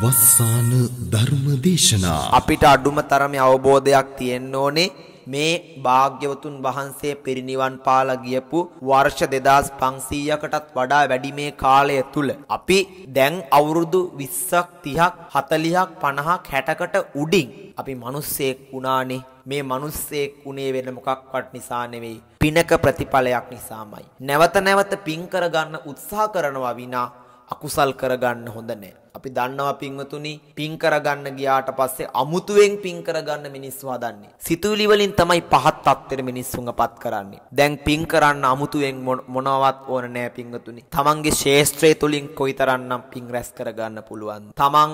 වස්සාන ධර්ම දේශනා අපිට අඩුම තරමේ අවබෝධයක් තියෙන්න ඕනේ මේ භාග්‍යවතුන් වහන්සේ පිරිනිවන් පාලා ගියපු වර්ෂ 2500කටත් වඩා වැඩි මේ කාලය තුල අපි දැන් අවුරුදු 20ක් 30ක් 40ක් 50ක් 60කට උඩින් අපි මිනිස්සෙක් වුණානේ මේ මිනිස්සෙක් උනේ වෙන මොකක්වත් නිසා නෙවෙයි පිනක ප්‍රතිඵලයක් නිසාමයි නැවත නැවත පින් කරගන්න උත්සාහ කරනවා විනා අකුසල් කරගන්න හොඳ නැහැ. අපි දන්නවා පින්වතුනි පින් කරගන්න ගියාට පස්සේ අමුතුවෙන් පින් කරගන්න මිනිස්සු හදන්නේ. සිතුවිලි වලින් තමයි පහත් තත්ත්වෙට මිනිස්සුන්ගපත් කරන්නේ. දැන් පින් කරන්න අමුතුවෙන් මොනවත් ඕන නෑ පින්වතුනි. තමන්ගේ ශේෂ්ත්‍රය තුලින් කොයිතරම්නම් පින් රැස් කරගන්න පුළුවන්. තමන්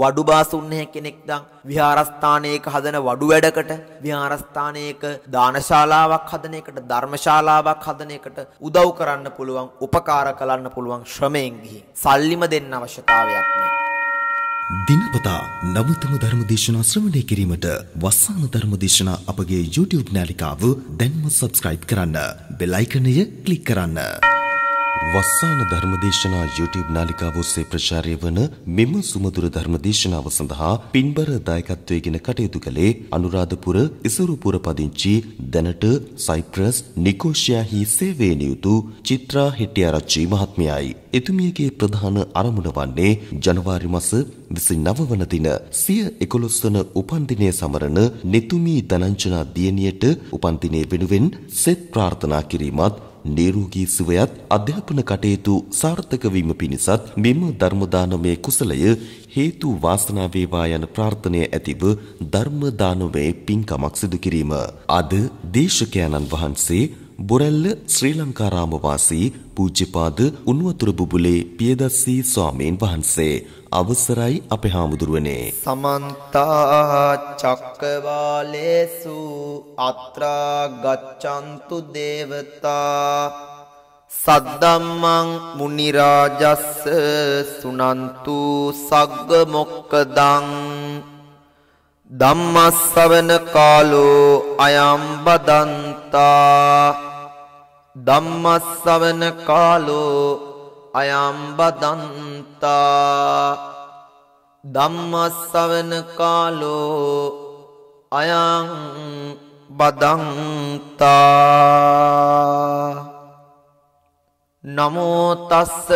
වඩුබාසුන්නේ කෙනෙක් දං විහාරස්ථානයක හදන වඩු වැඩකට විහාරස්ථානයක දානශාලාවක් හදන එකට ධර්මශාලාවක් හදන එකට උදව් කරන්න පුළුවන් උපකාර කරන්න පුළුවන් ශ්‍රමයෙන් ගිහින් සල්ලිම දෙන්න අවශ්‍යතාවයක් නෑ දිනපතා නවතම ධර්ම දේශනා ශ්‍රවණය කිරීමට වස්සාන ධර්ම දේශනා අපගේ YouTube නාලිකාව දැන්ම subscribe කරන්න බෙල් icon එක click කරන්න වස්සාන ධර්මදේශනා YouTube නාලිකාව ඔස්සේ ප්‍රචාරය වන මෙම සුමధుර ධර්මදේශනාව සඳහා පින්බර දායකත්වයේගෙන කටයුතු කළේ අනුරාධපුර ඉසුරුපුර පදිංචි දැනට සයිප්‍රස් නිකෝෂියාහි සේවයේ නියුතු චිත්‍රා හෙට්ටිආරච්චි මහත්මියයි. එතුමියගේ ප්‍රධාන අරමුණ වන්නේ ජනවාරි මාස 29 වන දින සිය 11 වන උපන්දිනය සමරන නෙතුමි දනංජනා දියණියට උපන්දිනය වෙනුවෙන් සෙත් ප්‍රාර්ථනා කිරීමත් නිරෝගී සුවයත් අධ්‍යාපන කටයුතු සාර්ථක වීම පිණිසත් මෙම ධර්ම දානමය කුසලය හේතු වාසනා වේවා යන ප්‍රාර්ථනය ඇතිව ධර්ම දානමය පින්කමක් සිදු කිරීම අද දේශකයන්න් වහන්සේ බොරැල්ල ශ්‍රී ලංකාරාම වාසී පූජ්‍යපාද උණුවතුරු බුබුලේ පියදස්සී ස්වාමීන් වහන්සේ අවසරයි අපේ හාමුදුරුවනේ සමන්තා චක්කවාලේසු අත්‍රා ගච්ඡන්තු දේවතා සද්දම්මං මුනි රාජස්ස සුනන්තු සග්ග මොක්කදං ධම්මස්සවන කාලෝ අයම් බදන්තා ධම්මස්සවන කාලෝ අයම්බදන්තා දම්මස්සවන කාලෝ අයං බදන්තා නමෝතස්ස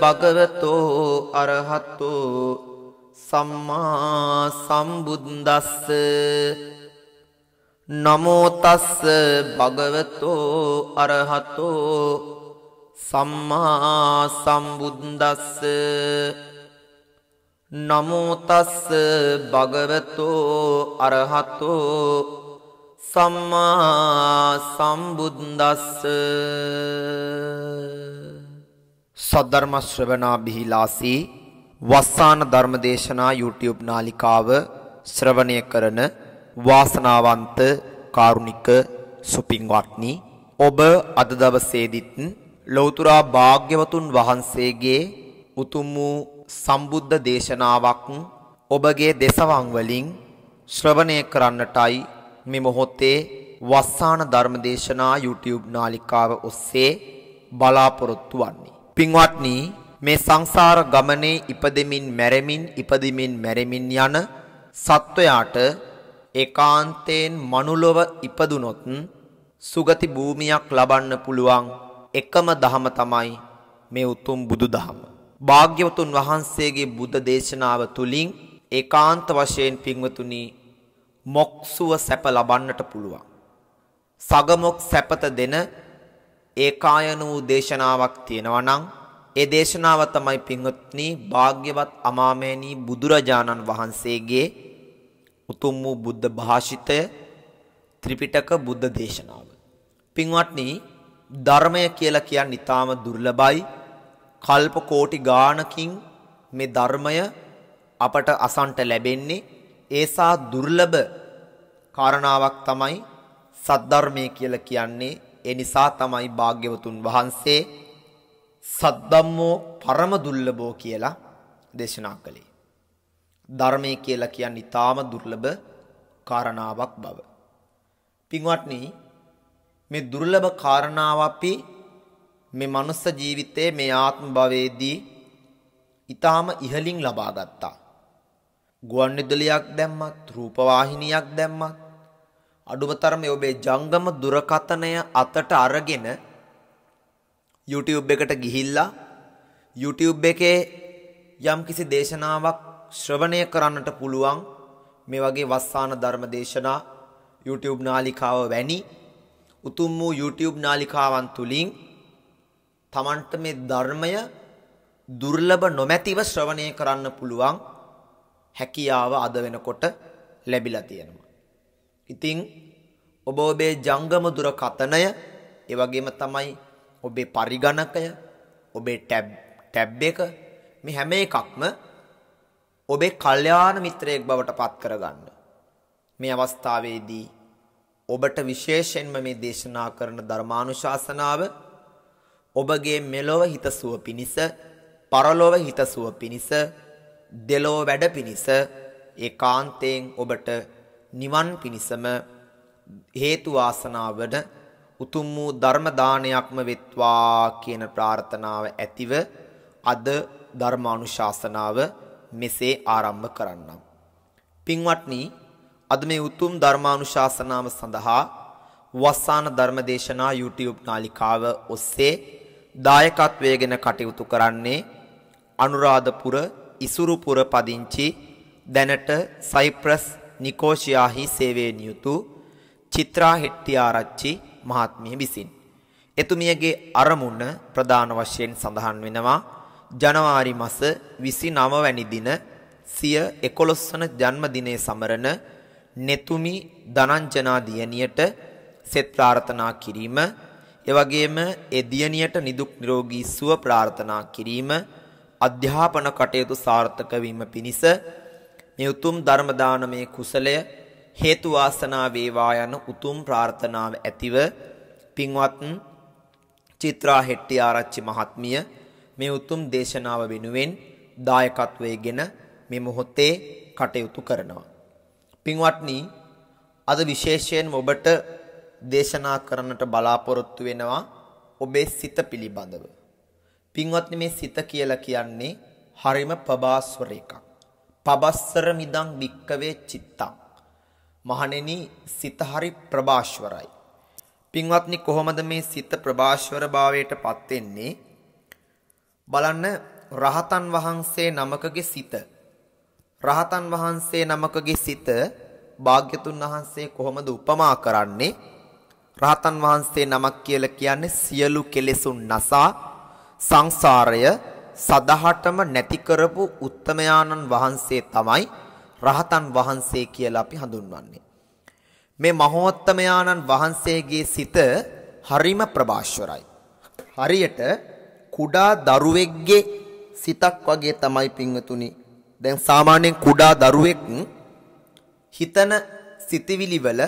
භගවතෝ අරහත්තෝ සම්මා සම්බුද්දස්ස නමෝතස්ස භගවතෝ අරහතෝ සම්මා සම්බුද්දස්ස නමෝතස්ස භගවතෝ අරහතෝ සම්මා සම්බුද්දස්ස සද්ධර්මශ්‍රවනා බිහිලාසී වස්සාන ධර්මදේශනා YouTube නාලිකාව ශ්‍රවණය කරන වාසනාවන්ත කාරුණික සුපින්වත්නි ඔබ අද දවසේදීත් ලෞතුරා භාග්‍යවතුන් වහන්සේගේ උතුම් වූ සම්බුද්ධ දේශනාවක් ඔබගේ දසවං වලින් ශ්‍රවණය කරන්නටයි මේ මොහොතේ වස්සාන ධර්ම දේශනා YouTube නාලිකාව ඔස්සේ බලාපොරොත්තු වන්නේ. පින්වත්නි මේ සංසාර ගමනේ ඉපදෙමින් මැරෙමින් ඉපදෙමින් මැරෙමින් යන සත්වයාට ඒකාන්තයෙන් මනුලොව ඉපදුනොත් සුගති භූමියක් ලබන්න පුළුවන් එකම දහම තමයි මේ උතුම් බුදු දහම. භාග්‍යවතුන් වහන්සේගේ බුද්ධ දේශනාව තුළින් ඒකාන්ත වශයෙන් පින්වතුනි මොක්සුව සැප ලබන්නට පුළුවන්. සගමොක් සැපත දෙන ඒකායන වූ දේශනාවක් තියෙනවා නම් ඒ දේශනාව තමයි පින්වත්නි භාග්‍යවත් අමාමේනී බුදුරජාණන් වහන්සේගේ උතුම් වූ බුද්ධ භාෂිතය ත්‍රිපිටක බුද්ධ දේශනාව. පින්වත්නි ධර්මය කියලා කියන්න ඉතාම දුර්ලබයි කල්ප කෝටි ගානකින් මේ ධර්මය අපට අසන්ට ලැබෙන්නේ ඒසා දුර්ලභ කාරණාවක් තමයි සද්ධර්මය කියලා කියන්නේ ඒ නිසා තමයි භාග්‍යවතුන් වහන්සේ සද්දම්මෝ පරම දුර්ලභෝ කියලා දේශනා කළේ ධර්මය කියලා කියන්නේ ඊටාම දුර්ලභ කාරණාවක් බව පින්වත්නි මේ දුර්ලභ කාරණාව අපි මේ මනුස්ස ජීවිතයේ මේ ආත්ම භවයේදී ඊටාම ඉහලින් ලබා ගත්තා. ගුවන් විදුලියක් දැම්මත්, රූපවාහිනියක් දැම්මත්, අඩුමතරමේ ඔබේ ජංගම දුරකථනය අතට අරගෙන YouTube එකට ගිහිල්ලා YouTube එකේ යම්කිසි දේශනාවක් ශ්‍රවණය කරන්නට පුළුවන් මේ වගේ වස්සාන ධර්ම දේශනා YouTube නාලිකාව වැනි උතුම් වූ YouTube නාලිකාවන් තුලින් තමන්ට මේ ධර්මය දුර්ලභ නොමැතිව ශ්‍රවණය කරන්න පුළුවන් හැකියාව අද වෙනකොට ලැබිලා තියෙනවා. ඉතින් ඔබ ඔබේ ජංගම දුරකථනය ඒ වගේම තමයි ඔබේ පරිගණකය ඔබේ ටැබ් ටැබ් එක මේ හැම එකක්ම ඔබේ කල්යාණ මිත්‍රයෙක් බවට පත් කරගන්න. මේ අවස්ථාවේදී ඔබට විශේෂයෙන්ම මේ දේශනා කරන ධර්මානුශාසනාව ඔබගේ මෙලොව හිතසුව පිණිස, පරලොව හිතසුව පිණිස, දෙලොව වැඩ පිණිස ඒකාන්තයෙන් ඔබට නිවන් පිණිසම හේතු වාසනාවන උතුම් වූ ධර්ම දානයක්ම වෙත්වා කියන ප්‍රාර්ථනාව ඇතිව අද ධර්මානුශාසනාව මෙසේ ආරම්භ කරන්නම්. පින්වත්නි අද මේ උතුම් ධර්මානුශාසනාව සඳහා වස්සාන ධර්මදේශනා YouTube නාලිකාව ඔස්සේ දායකත්වයේගෙන කටයුතු කරන්නේ අනුරාධපුර ඉසුරුපුර පදිංචි දැනට සයිප්‍රස් නිකෝෂියාහි සේවයේ නියුතු චිත්‍රා හෙට්ටිආරච්චි මහත්මිය විසින් එතුමියගේ අරමුණ ප්‍රධාන වශයෙන් සඳහන් වෙනවා ජනවාරි මස 29 වැනි දින සිය 11 වන ජන්මදිනයේ සමරන නෙතුමි දනංජනා දියණියට සෙත් ප්‍රාර්ථනා කිරීම එවැගේම ඒ දියණියට නිදුක් නිරෝගී සුව ප්‍රාර්ථනා කිරීම අධ්‍යාපන කටයුතු සාර්ථක වීම පිණිස මේ උතුම් ධර්ම දානමේ කුසලය හේතු වාසනා වේවා යන උතුම් ප්‍රාර්ථනාව ඇතිව පින්වත් චිත්‍රා හෙට්ටි ආරච්චි මහත්මිය මේ උතුම් දේශනාව වෙනුවෙන් දායකත්වයේගෙන මේ මොහොතේ කටයුතු කරනවා පින්වත්නි අද විශේෂයෙන් ඔබට දේශනා කරන්නට බලාපොරොත්තු වෙනවා ඔබේ සිත පිළිබඳව. පින්වත්නි මේ සිත කියලා කියන්නේ හරිම ප්‍රබාස්වර එකක්. පබස්සර මිදං වික්කවේ චිත්තං. මහණෙනි සිත හරි ප්‍රබාස්වරයි. පින්වත්නි කොහොමද මේ සිත ප්‍රබාස්වර භාවයට පත් වෙන්නේ? බලන්න රහතන් වහන්සේ නමකගේ සිත රහතන් වහන්සේ නමකගේ සිත භාග්‍යතුන් වහන්සේ කොහොමද උපමා කරන්නේ? රහතන් වහන්සේ නමක් කියලා කියන්නේ සියලු කෙලෙසුන් නසා සංසාරය සදහටම නැති කරපු උත්තමයාණන් වහන්සේ තමයි රහතන් වහන්සේ කියලා අපි හඳුන්වන්නේ. මේ මහෝත්තමයාණන් වහන්සේගේ සිත හරිම ප්‍රභාස්වරයි. හරියට කුඩා දරුවෙක්ගේ සිතක් වගේ තමයි පින්වතුනි දැන් සාමාන්‍යයෙන් කුඩා දරුවෙක් හිතන සිතවිලි වල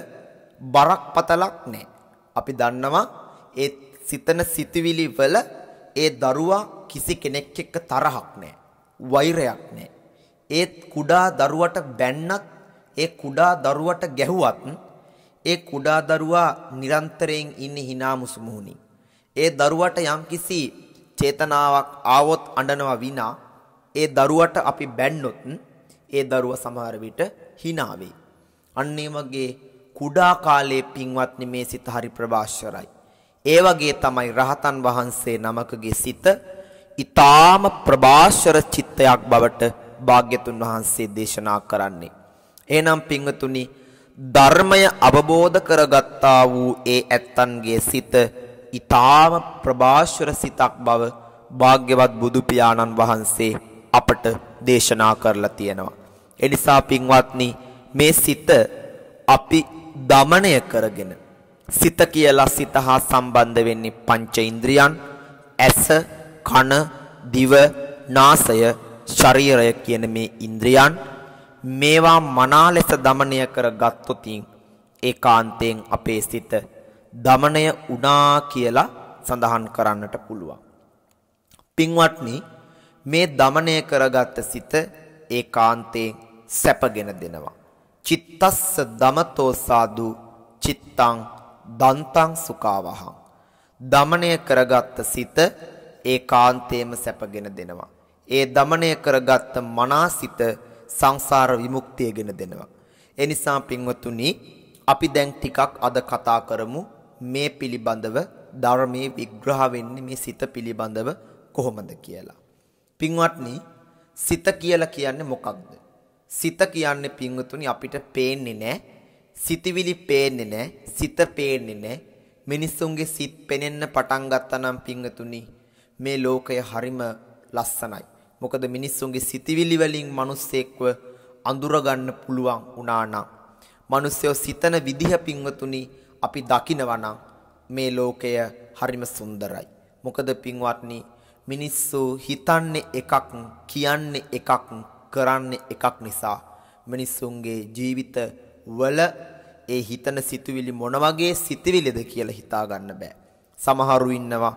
බරක් පතලක් නැහැ. අපි දන්නවා ඒ සිතන සිතවිලි වල ඒ දරුවා කිසි කෙනෙක් එක්ක තරහක් නැහැ. වෛරයක් නැහැ. ඒත් කුඩා දරුවට බැන්නත් ඒ කුඩා දරුවට ගැහුවත් ඒ කුඩා දරුවා නිරන්තරයෙන් ඉන්නේ hina මුසුමුහුණි. ඒ දරුවට යම්කිසි චේතනාවක් ආවොත් අඬනවා විනා ඒ දරුවට අපි බැන්නොත් ඒ දරුව සමහර විට hina වෙයි. අන්න ඒ වගේ කුඩා කාලයේ පින්වත්නි මේ සිත හරි ප්‍රභාෂරයි. ඒ වගේ තමයි රහතන් වහන්සේ නමකගේ සිත ඊ타ම ප්‍රභාෂර චිත්තයක් බවට භාග්‍යතුන් වහන්සේ දේශනා කරන්නේ. එහෙනම් පින්වතුනි ධර්මය අවබෝධ කරගත්තා වූ ඒ ඇත්තන්ගේ සිත ඊ타ම ප්‍රභාෂර සිතක් බව භාග්‍යවත් බුදු පියාණන් වහන්සේ අපට දේශනා කරලා තියෙනවා. එනිසා පින්වත්නි මේ සිත අපි දමණය කරගෙන සිත කියලා සිත හා සම්බන්ධ වෙන්නේ පංච ඉන්ද්‍රියන් ඇස කන දිව නාසය ශරීරය කියන මේ ඉන්ද්‍රියන් මේවා මනා ලෙස দমনය කර ගත්තොතින් ඒකාන්තයෙන් අපේ සිත দমনය වුණා කියලා සඳහන් කරන්නට පුළුවන්. පින්වත්නි මේ দমনය කරගත් සිත ඒකාන්තයෙන් සැපගෙන දෙනවා. චිත්තස්ස දමතෝ සාදු චිත්තං දන්තං සුඛාවහං. দমনය කරගත් සිත ඒකාන්තයෙන්ම සැපගෙන දෙනවා. ඒ দমনය කරගත් මනාසිත සංසාර විමුක්තියගෙන දෙනවා. ඒ නිසා පින්වතුනි අපි දැන් ටිකක් අද කතා කරමු මේ පිළිබඳව ධර්මයේ විග්‍රහ වෙන්නේ මේ සිත පිළිබඳව කොහොමද කියලා. පින්වත්නි සිත කියලා කියන්නේ මොකක්ද? සිත කියන්නේ පින්වතුනි අපිට පේන්නේ නැහැ. සිතවිලි පේන්නේ නැහැ. සිත පේන්නේ නැහැ. මිනිස්සුන්ගේ සිත් පෙනෙන්න පටන් ගත්තා නම් පින්වතුනි මේ ලෝකය හරිම ලස්සනයි. මොකද මිනිස්සුන්ගේ සිතවිලි වලින් මිනිස්සෙක්ව අඳුර ගන්න පුළුවන් වුණා නම් මිනිස්සයෝ සිතන විදිහ පින්වතුනි අපි දකිනවා නම් මේ ලෝකය හරිම සුන්දරයි. මොකද පින්වත්නි මිනිස්සු හිතන්නේ එකක් කියන්නේ එකක් කරන්නේ එකක් නිසා මිනිස්සුන්ගේ ජීවිත වල ඒ හිතන සිතුවිලි මොන වගේ සිතුවිලිද කියලා හිතා ගන්න බෑ. සමහරු ඉන්නවා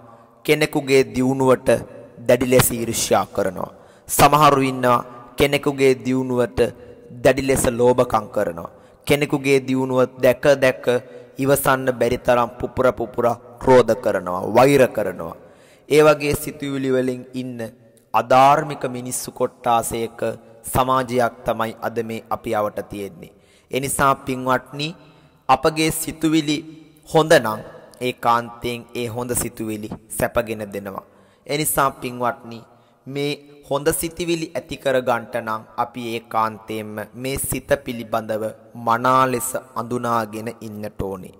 කෙනෙකුගේ දියුණුවට දැඩි ලෙස ඊර්ෂ්‍යා කරනවා. සමහරු ඉන්නවා කෙනෙකුගේ දියුණුවට දැඩි ලෙස ලෝභකම් කරනවා. කෙනෙකුගේ දියුණුව දැක දැක ඉවසන්න බැරි තරම් පුපුර පුපුර ක්‍රෝධ කරනවා, වෛර කරනවා. ඒ වගේ සිතුවිලි වලින් ඉන්න අධාර්මික මිනිස්සු කොට්ටාසයක සමාජයක් තමයි අද මේ අපි අවට තියෙන්නේ. ඒ නිසා පින්වත්නි අපගේ සිතුවිලි හොඳ නම් ඒ කාන්තයෙන් ඒ හොඳ සිතුවිලි සැපගෙන දෙනවා. ඒ නිසා පින්වත්නි මේ හොඳ සිතිවිලි ඇති කර ගන්නට නම් අපි ඒකාන්තයෙන්ම මේ සිත පිළිබඳව මනා ලෙස අඳුනාගෙන ඉන්නට ඕනේ.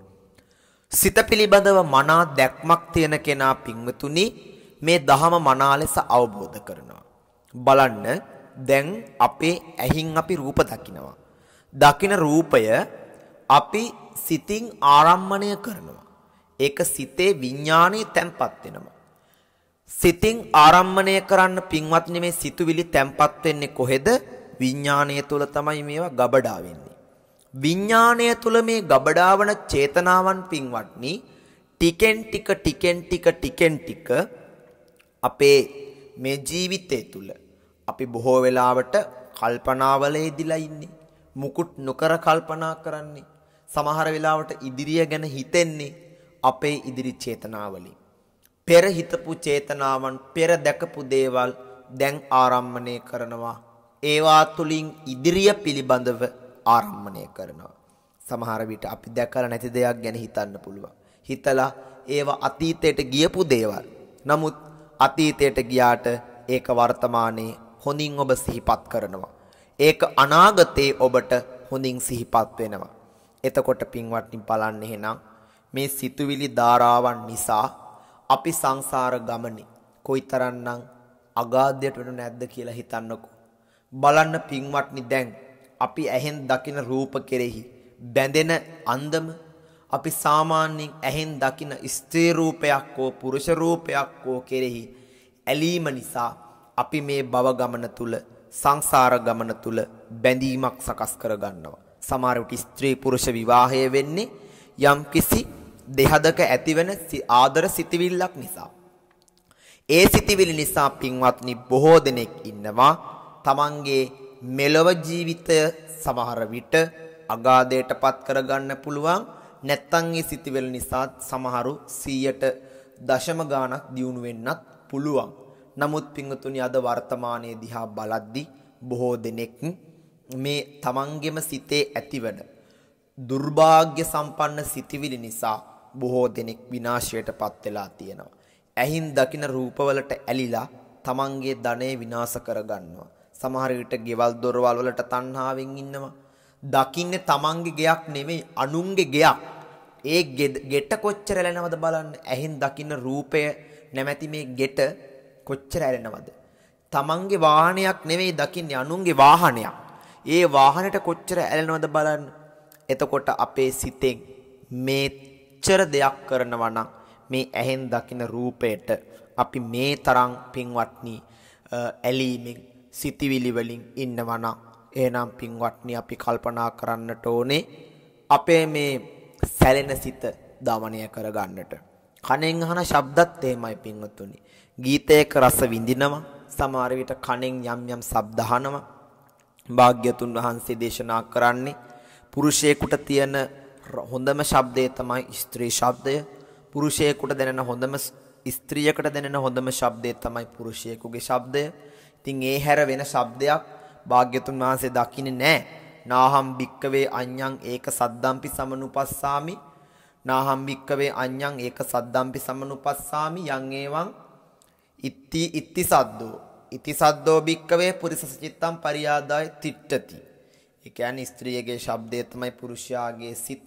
සිත පිළිබඳව මනා දැක්මක් තියෙන කෙනා පින්වතුනි මේ දහම මනා ලෙස අවබෝධ කරනවා. බලන්න දැන් අපේ ඇහින් අපි රූප දකිනවා. දකින රූපය අපි සිතින් ආරම්මණය කරනවා. ඒක සිතේ විඥානයේ තැම්පත් වෙනවා. සිතින් ආරම්මණය කරන්න පින්වත්නි මේ සිතුවිලි තැම්පත් වෙන්නේ කොහෙද? විඥානය තුල තමයි මේවා ගබඩා වෙන්නේ. විඥාණය තුල මේ ಗබඩාවන චේතනාවන් පින්වත්නි ටිකෙන් ටික ටිකෙන් ටික ටිකෙන් ටික අපේ මේ ජීවිතය තුල අපි බොහෝ වෙලාවට කල්පනාවල යෙදිලා ඉන්නේ මුකුත් නොකර කල්පනා කරන්නේ සමහර වෙලාවට ඉදිරිය ගැන හිතෙන්නේ අපේ ඉදිරි චේතනාවලින් පෙර හිතපු චේතනාවන් පෙර දැකපු දේවල් දැන් ආරම්භණය කරනවා ඒවා තුලින් ඉදිරිය පිළිබඳව ආරම්මණය කරනවා. සමහර විට අපි දැකලා නැති දෙයක් ගැන හිතන්න පුළුවන්. හිතලා ඒව අතීතයට ගියපු දේවල්. නමුත් අතීතයට ගියාට ඒක වර්තමානයේ හොඳින් ඔබ සිහිපත් කරනවා. ඒක අනාගතේ ඔබට හොඳින් සිහිපත් වෙනවා. එතකොට පින්වත්නි බලන්න එහෙනම් මේ සිතුවිලි ධාරාවන් නිසා අපි සංසාර ගමනේ කොයිතරම්නම් අගාධයට වෙනු නැද්ද කියලා හිතන්නකෝ. බලන්න පින්වත්නි දැන් අපි ඇහෙන් දකින රූප කෙරෙහි බැඳෙන අන්දම අපි සාමාන්‍යයෙන් ඇහෙන් දකින ස්ත්‍රී රූපයක් හෝ පුරුෂ රූපයක් හෝ කෙරෙහි ඇලීම නිසා අපි මේ භව ගමන තුල සංසාර ගමන තුල බැඳීමක් සකස් කරගන්නවා. සමහර විට ස්ත්‍රී පුරුෂ විවාහය වෙන්නේ යම්කිසි දෙහදක ඇතිවන ආදර සිතිවිල්ලක් නිසා. ඒ සිතිවිලි නිසා පින්වත්නි බොහෝ දෙනෙක් ඉන්නවා තමන්ගේ මෙලොව ජීවිතය සමහර විට අගාධයට පත් කරගන්න පුළුවන් නැත්තං ඒ සිතිවිලි නිසා සමහරු 100ට දශම ගාණක් දියුණු වෙන්නත් පුළුවන්. නමුත් පිංගුතුනි අද වර්තමානයේ දිහා බලද්දි බොහෝ දෙනෙක් මේ තමන්ගෙම සිතේ ඇතිවන දුර්භාග්‍ය සම්පන්න සිතිවිලි නිසා බොහෝ දෙනෙක් විනාශයටපත් වෙලා තියෙනවා. ඇහින් දකින රූපවලට ඇලිලා තමන්ගේ ධනය විනාශ කරගන්නවා. සමහර විට ගෙවල් දොරවල් වලට තණ්හාවෙන් ඉන්නවා. දකින්නේ තමන්ගේ ගයක් නෙමෙයි අනුන්ගේ ගයක්. ඒ ගෙට කොච්චර ඇලෙනවද බලන්න. ඇහෙන් දකින්න රූපය නැමැති මේ ගෙට කොච්චර ඇලෙනවද? තමන්ගේ වාහනයක් නෙමෙයි දකින්නේ අනුන්ගේ වාහනයක්. ඒ වාහනට කොච්චර ඇලෙනවද බලන්න. එතකොට අපේ සිතෙන් මේච්චර දෙයක් කරනවා නම් මේ ඇහෙන් දකින රූපයට අපි මේ තරම් පින්වත්නි ඇලීමෙන් සිතිවිලි වලින් ඉන්නවනම් එහෙනම් පින්වත්නි අපි කල්පනා කරන්නට ඕනේ අපේ මේ සැලෙන සිත දමනය කරගන්නට. කණෙන් අහන ශබ්දත් එහෙමයි පින්වත්තුනි. ගීතයක රස විඳිනවා. සමහර විට කණෙන් යම් යම් ශබ්ද අහනවා. භාග්‍යතුන් වහන්සේ දේශනා කරන්නේ පුරුෂයෙකුට තියෙන හොඳම ශබ්දය තමයි ස්ත්‍රී ශබ්දය. පුරුෂයෙකුට දැනෙන හොඳම ස්ත්‍රියකට දැනෙන හොඳම ශබ්දය තමයි පුරුෂයෙකුගේ ශබ්දය. ඉතින් ඒ හැර වෙන ශබ්දයක් භාග්‍යතුන් වහන්සේ දකින්නේ නැහැ. නාහම් භික්කවේ අඤ්ඤං ඒක සද්දම්පි සමනුපස්සාමි. නාහම් භික්කවේ අඤ්ඤං ඒක සද්දම්පි සමනුපස්සාමි යං ඒවං ඉත්ති ඉත්ති සද්දෝ. ඉති සද්දෝ භික්කවේ පුරිසසචිත්තම් පරියාදාය තිට්ඨති. ඒ කියන්නේ ස්ත්‍රියගේ ශබ්දය තමයි පුරුෂයාගේ සිත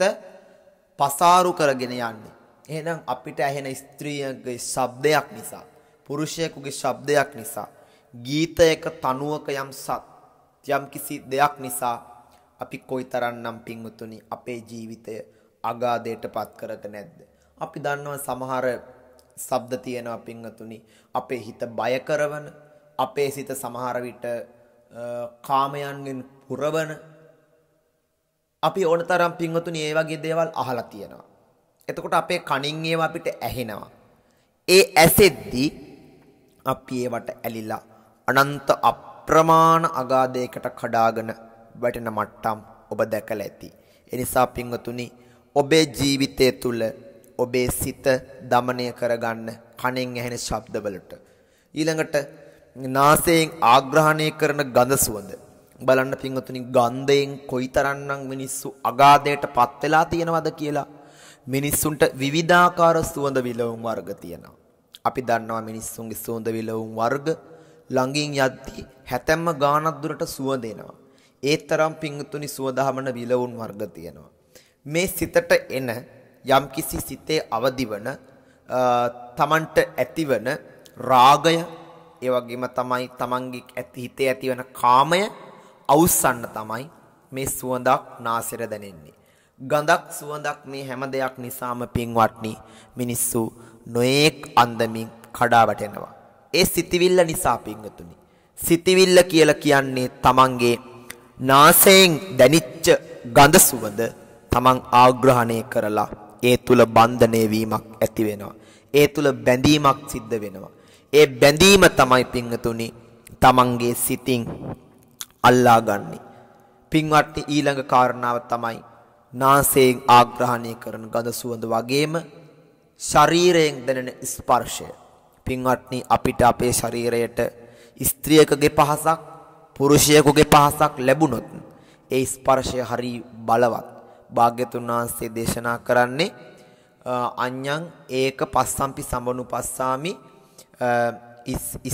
පසාරු කරගෙන යන්නේ. එහෙනම් අපිට ඇහෙන ස්ත්‍රියගේ ශබ්දයක් නිසා පුරුෂයෙකුගේ ශබ්දයක් නිසා ගීතයක තනුවක යම් සත් යම් කිසි දෙයක් නිසා අපි කොයිතරම්නම් පින්වතුනි අපේ ජීවිතය අගාධයටපත් කරක නැද්ද අපි දන්නවා සමහර ශබ්ද තියෙනවා පින්වතුනි අපේ හිත බය කරවන අපේ සිත සමහර විට කාමයන්ගෙන් පුරවන අපි ඕනතරම් පින්වතුනි ඒ වගේ දේවල් අහලා තියෙනවා එතකොට අපේ කණින් ඒවා අපිට ඇහෙනවා ඒ ඇසෙද්දී අපි ඒවට ඇලිලා අනන්ත අප්‍රමාණ අගාධයකට කඩාගෙන වැටෙන මට්ටම් ඔබ දැකලා ඇති. එනිසා පින්වතුනි ඔබේ ජීවිතය තුළ ඔබේ සිත দমনය කරගන්න කණෙන් ඇහෙන ශබ්දවලට ඊළඟට නාසයෙන් ආග්‍රහණය කරන ගඳ සුවඳ බලන්න පින්වතුනි ගන්ධයෙන් කොයිතරම්නම් මිනිස්සු අගාධයට පත් වෙලා තියෙනවද කියලා මිනිස්සුන්ට විවිධාකාර සුවඳ විලවුම් වර්ග තියෙනවා. අපි දන්නවා මිනිස්සුන්ගේ සුවඳ විලවුම් වර්ග ළඟින් යද්දී හැතැම්ම ගානක් දුරට සුවඳ එනවා. ඒ තරම් පිංගුතුනි සුවදහමන විලවුන් වර්ග තියෙනවා. මේ සිතට එන යම්කිසි සිතේ අවදිවන තමන්ට ඇතිවන රාගය ඒ වගේම තමයි තමන්ගේ ඇති හිතේ ඇතිවන කාමය අවුස්සන්න තමයි මේ සුවඳක් නාසිර දැනෙන්නේ. ගඳක් සුවඳක් මේ හැම දෙයක් නිසාම පින්වත්නි මිනිස්සු නොඑක් අන්දමින් කඩා වැටෙනවා. ඒ සිතිවිල්ල නිසා පින්වතුනි. සිතිවිල්ල කියලා කියන්නේ තමන්ගේ නාසයෙන් දැනිච්ච ගඳ සුවඳ තමන් ආග්‍රහණය කරලා ඒ තුල බන්ධනය වීමක් ඇති වෙනවා. ඒ තුල බැඳීමක් සිද්ධ වෙනවා. ඒ බැඳීම තමයි පින්වතුනි තමන්ගේ සිතින් අල්ලාගන්නේ. පින්වත්නි ඊළඟ කාරණාව තමයි නාසයෙන් ආග්‍රහණය කරන ගඳ සුවඳ වගේම ශරීරයෙන් දැනෙන ස්පර්ශය පින්වත්නි අපිට අපේ ශරීරයට ස්ත්‍රියකගේ පහසක් පුරුෂයෙකුගේ පහසක් ලැබුණොත් ඒ ස්පර්ශය හරි බලවත්. භාග්‍යතුන් වහන්සේ දේශනා කරන්නේ අඤ්ඤං ඒක පස්සම්පි සමනුපස්සාමි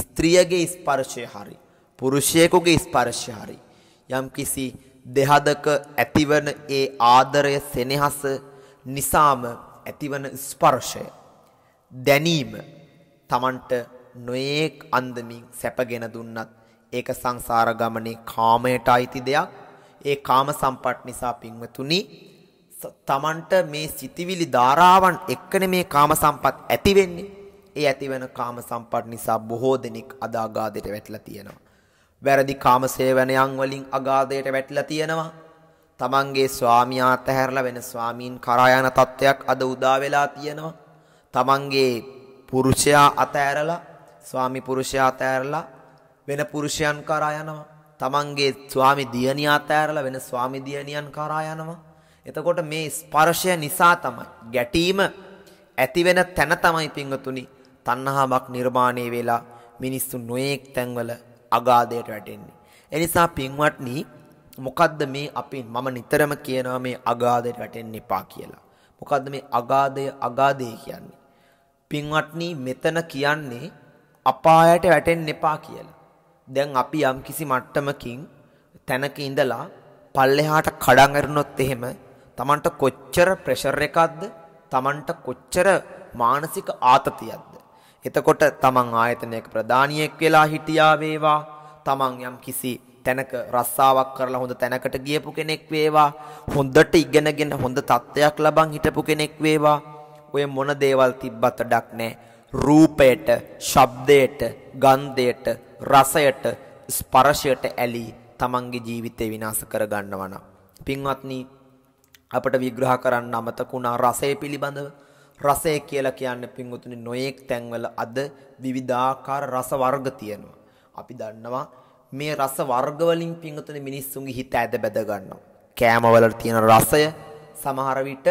ස්ත්‍රියගේ ස්පර්ශය හරි පුරුෂයෙකුගේ ස්පර්ශය හරි යම්කිසි දෙහදක ඇතිවන ඒ ආදරය සෙනෙහස නිසාම ඇතිවන ස්පර්ශය දැනීම Tamanට නොයෙක් අන්දමින් සැපගෙන දුන්නත් ඒක සංසාර ගමනේ කාමයට අයිති දෙයක්. ඒ කාම සම්පත් නිසා පින්වතුනි තමන්ට මේ සිතිවිලි ධාරාවන් එක්කනේ මේ කාම සම්පත් ඇති වෙන්නේ. ඒ ඇතිවන කාම සම්පත් නිසා බොහෝ දෙනෙක් අදාගාදයට වැටිලා තියෙනවා. වැරදි කාම සේවනයන් වලින් අගාධයට වැටිලා තියෙනවා. තමන්ගේ ස්වාමියා අතහැරලා වෙන ස්වාමීන් කරා යන තත්ත්වයක් අද උදා වෙලා තියෙනවා. තමන්ගේ පුරුෂයා අතෑරලා ස්වාමි පුරුෂයා අතෑරලා වෙන පුරුෂයන් කරා යනවා. තමන්ගේ ස්වාමි දියණිය අතෑරලා වෙන ස්වාමි දියණියන් කරා යනවා. එතකොට මේ ස්පර්ශය නිසා තමයි ගැටීම ඇති වෙන තැන තමයි පිංගතුනි තණ්හාවක් නිර්මාණය වෙලා මිනිස්සු නොයේක් තැන්වල අගාධයට වැටෙන්නේ. එනිසා පින්වත්නි මොකද්ද මේ අපින් මම නිතරම කියනවා මේ අගාධයට වැටෙන්න එපා කියලා. මොකද්ද මේ අගාධය අගාධය කියන්නේ? පින්වත්නි මෙතන කියන්නේ අපායට වැටෙන්න එපා කියලා. දැන් අපි යම්කිසි මට්ටමකින් තැනක ඉඳලා පල්ලෙහාට කඩන් අරිනොත් එහෙම Tamanට කොච්චර ප්‍රෙෂර් එකක්ද? Tamanට කොච්චර මානසික ආතතියක්ද? එතකොට Taman ආයතනයක ප්‍රධානියෙක් වෙලා හිටියා වේවා. Taman යම්කිසි තැනක රස්සාවක් කරලා හොඳ තැනකට ගියපු කෙනෙක් වේවා. හොඳට ඉගෙනගෙන හොඳ තත්ත්වයක් ලබන් හිටපු කෙනෙක් වේවා. ඔය මොන දේවල් තිබ්බත් ඩක් නැහැ. රූපයට, ශබ්දයට, ගන්ධයට, රසයට, ස්පර්ශයට ඇලී තමන්ගේ ජීවිතේ විනාශ කරගන්නවා නම්. පින්වත්නි අපට විග්‍රහ කරන්න අමතකුණා රසය පිළිබඳව. රසය කියලා කියන්නේ පින්වතුනි නොයෙක් තැන්වල අද විවිධාකාර රස වර්ග තියෙනවා. අපි දන්නවා මේ රස වර්ග වලින් පින්වතුනි මිනිස්සුන්ගේ හිත ඇද බැද ගන්නවා. කෑමවල තියෙන රසය සමහර විට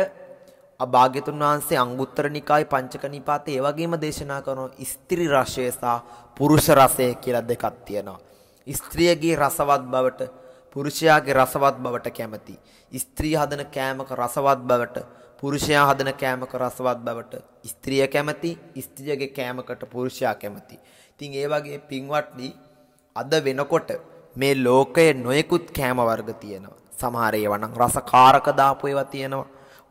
භාග්‍යතුන් වහන්සේ අංගුත්තර නිකායේ පංචක නිපාතේ ඒ වගේම දේශනා කරන ස්ත්‍රී රසය සහ පුරුෂ රසය කියලා දෙකක් තියෙනවා. ස්ත්‍රියගේ රසවත් බවට පුරුෂයාගේ රසවත් බවට කැමති. ස්ත්‍රී හදන කෑමක රසවත් බවට පුරුෂයා හදන කෑමක රසවත් බවට ස්ත්‍රිය කැමති, ස්ත්‍රියගේ කෑමකට පුරුෂයා කැමති. ඉතින් ඒ වගේ පින්වත්නි අද වෙනකොට මේ ලෝකයේ නොයෙකුත් කෑම වර්ග තියෙනවා. සමහර ඒවා නම් රසකාරක දාපු ඒවා තියෙනවා.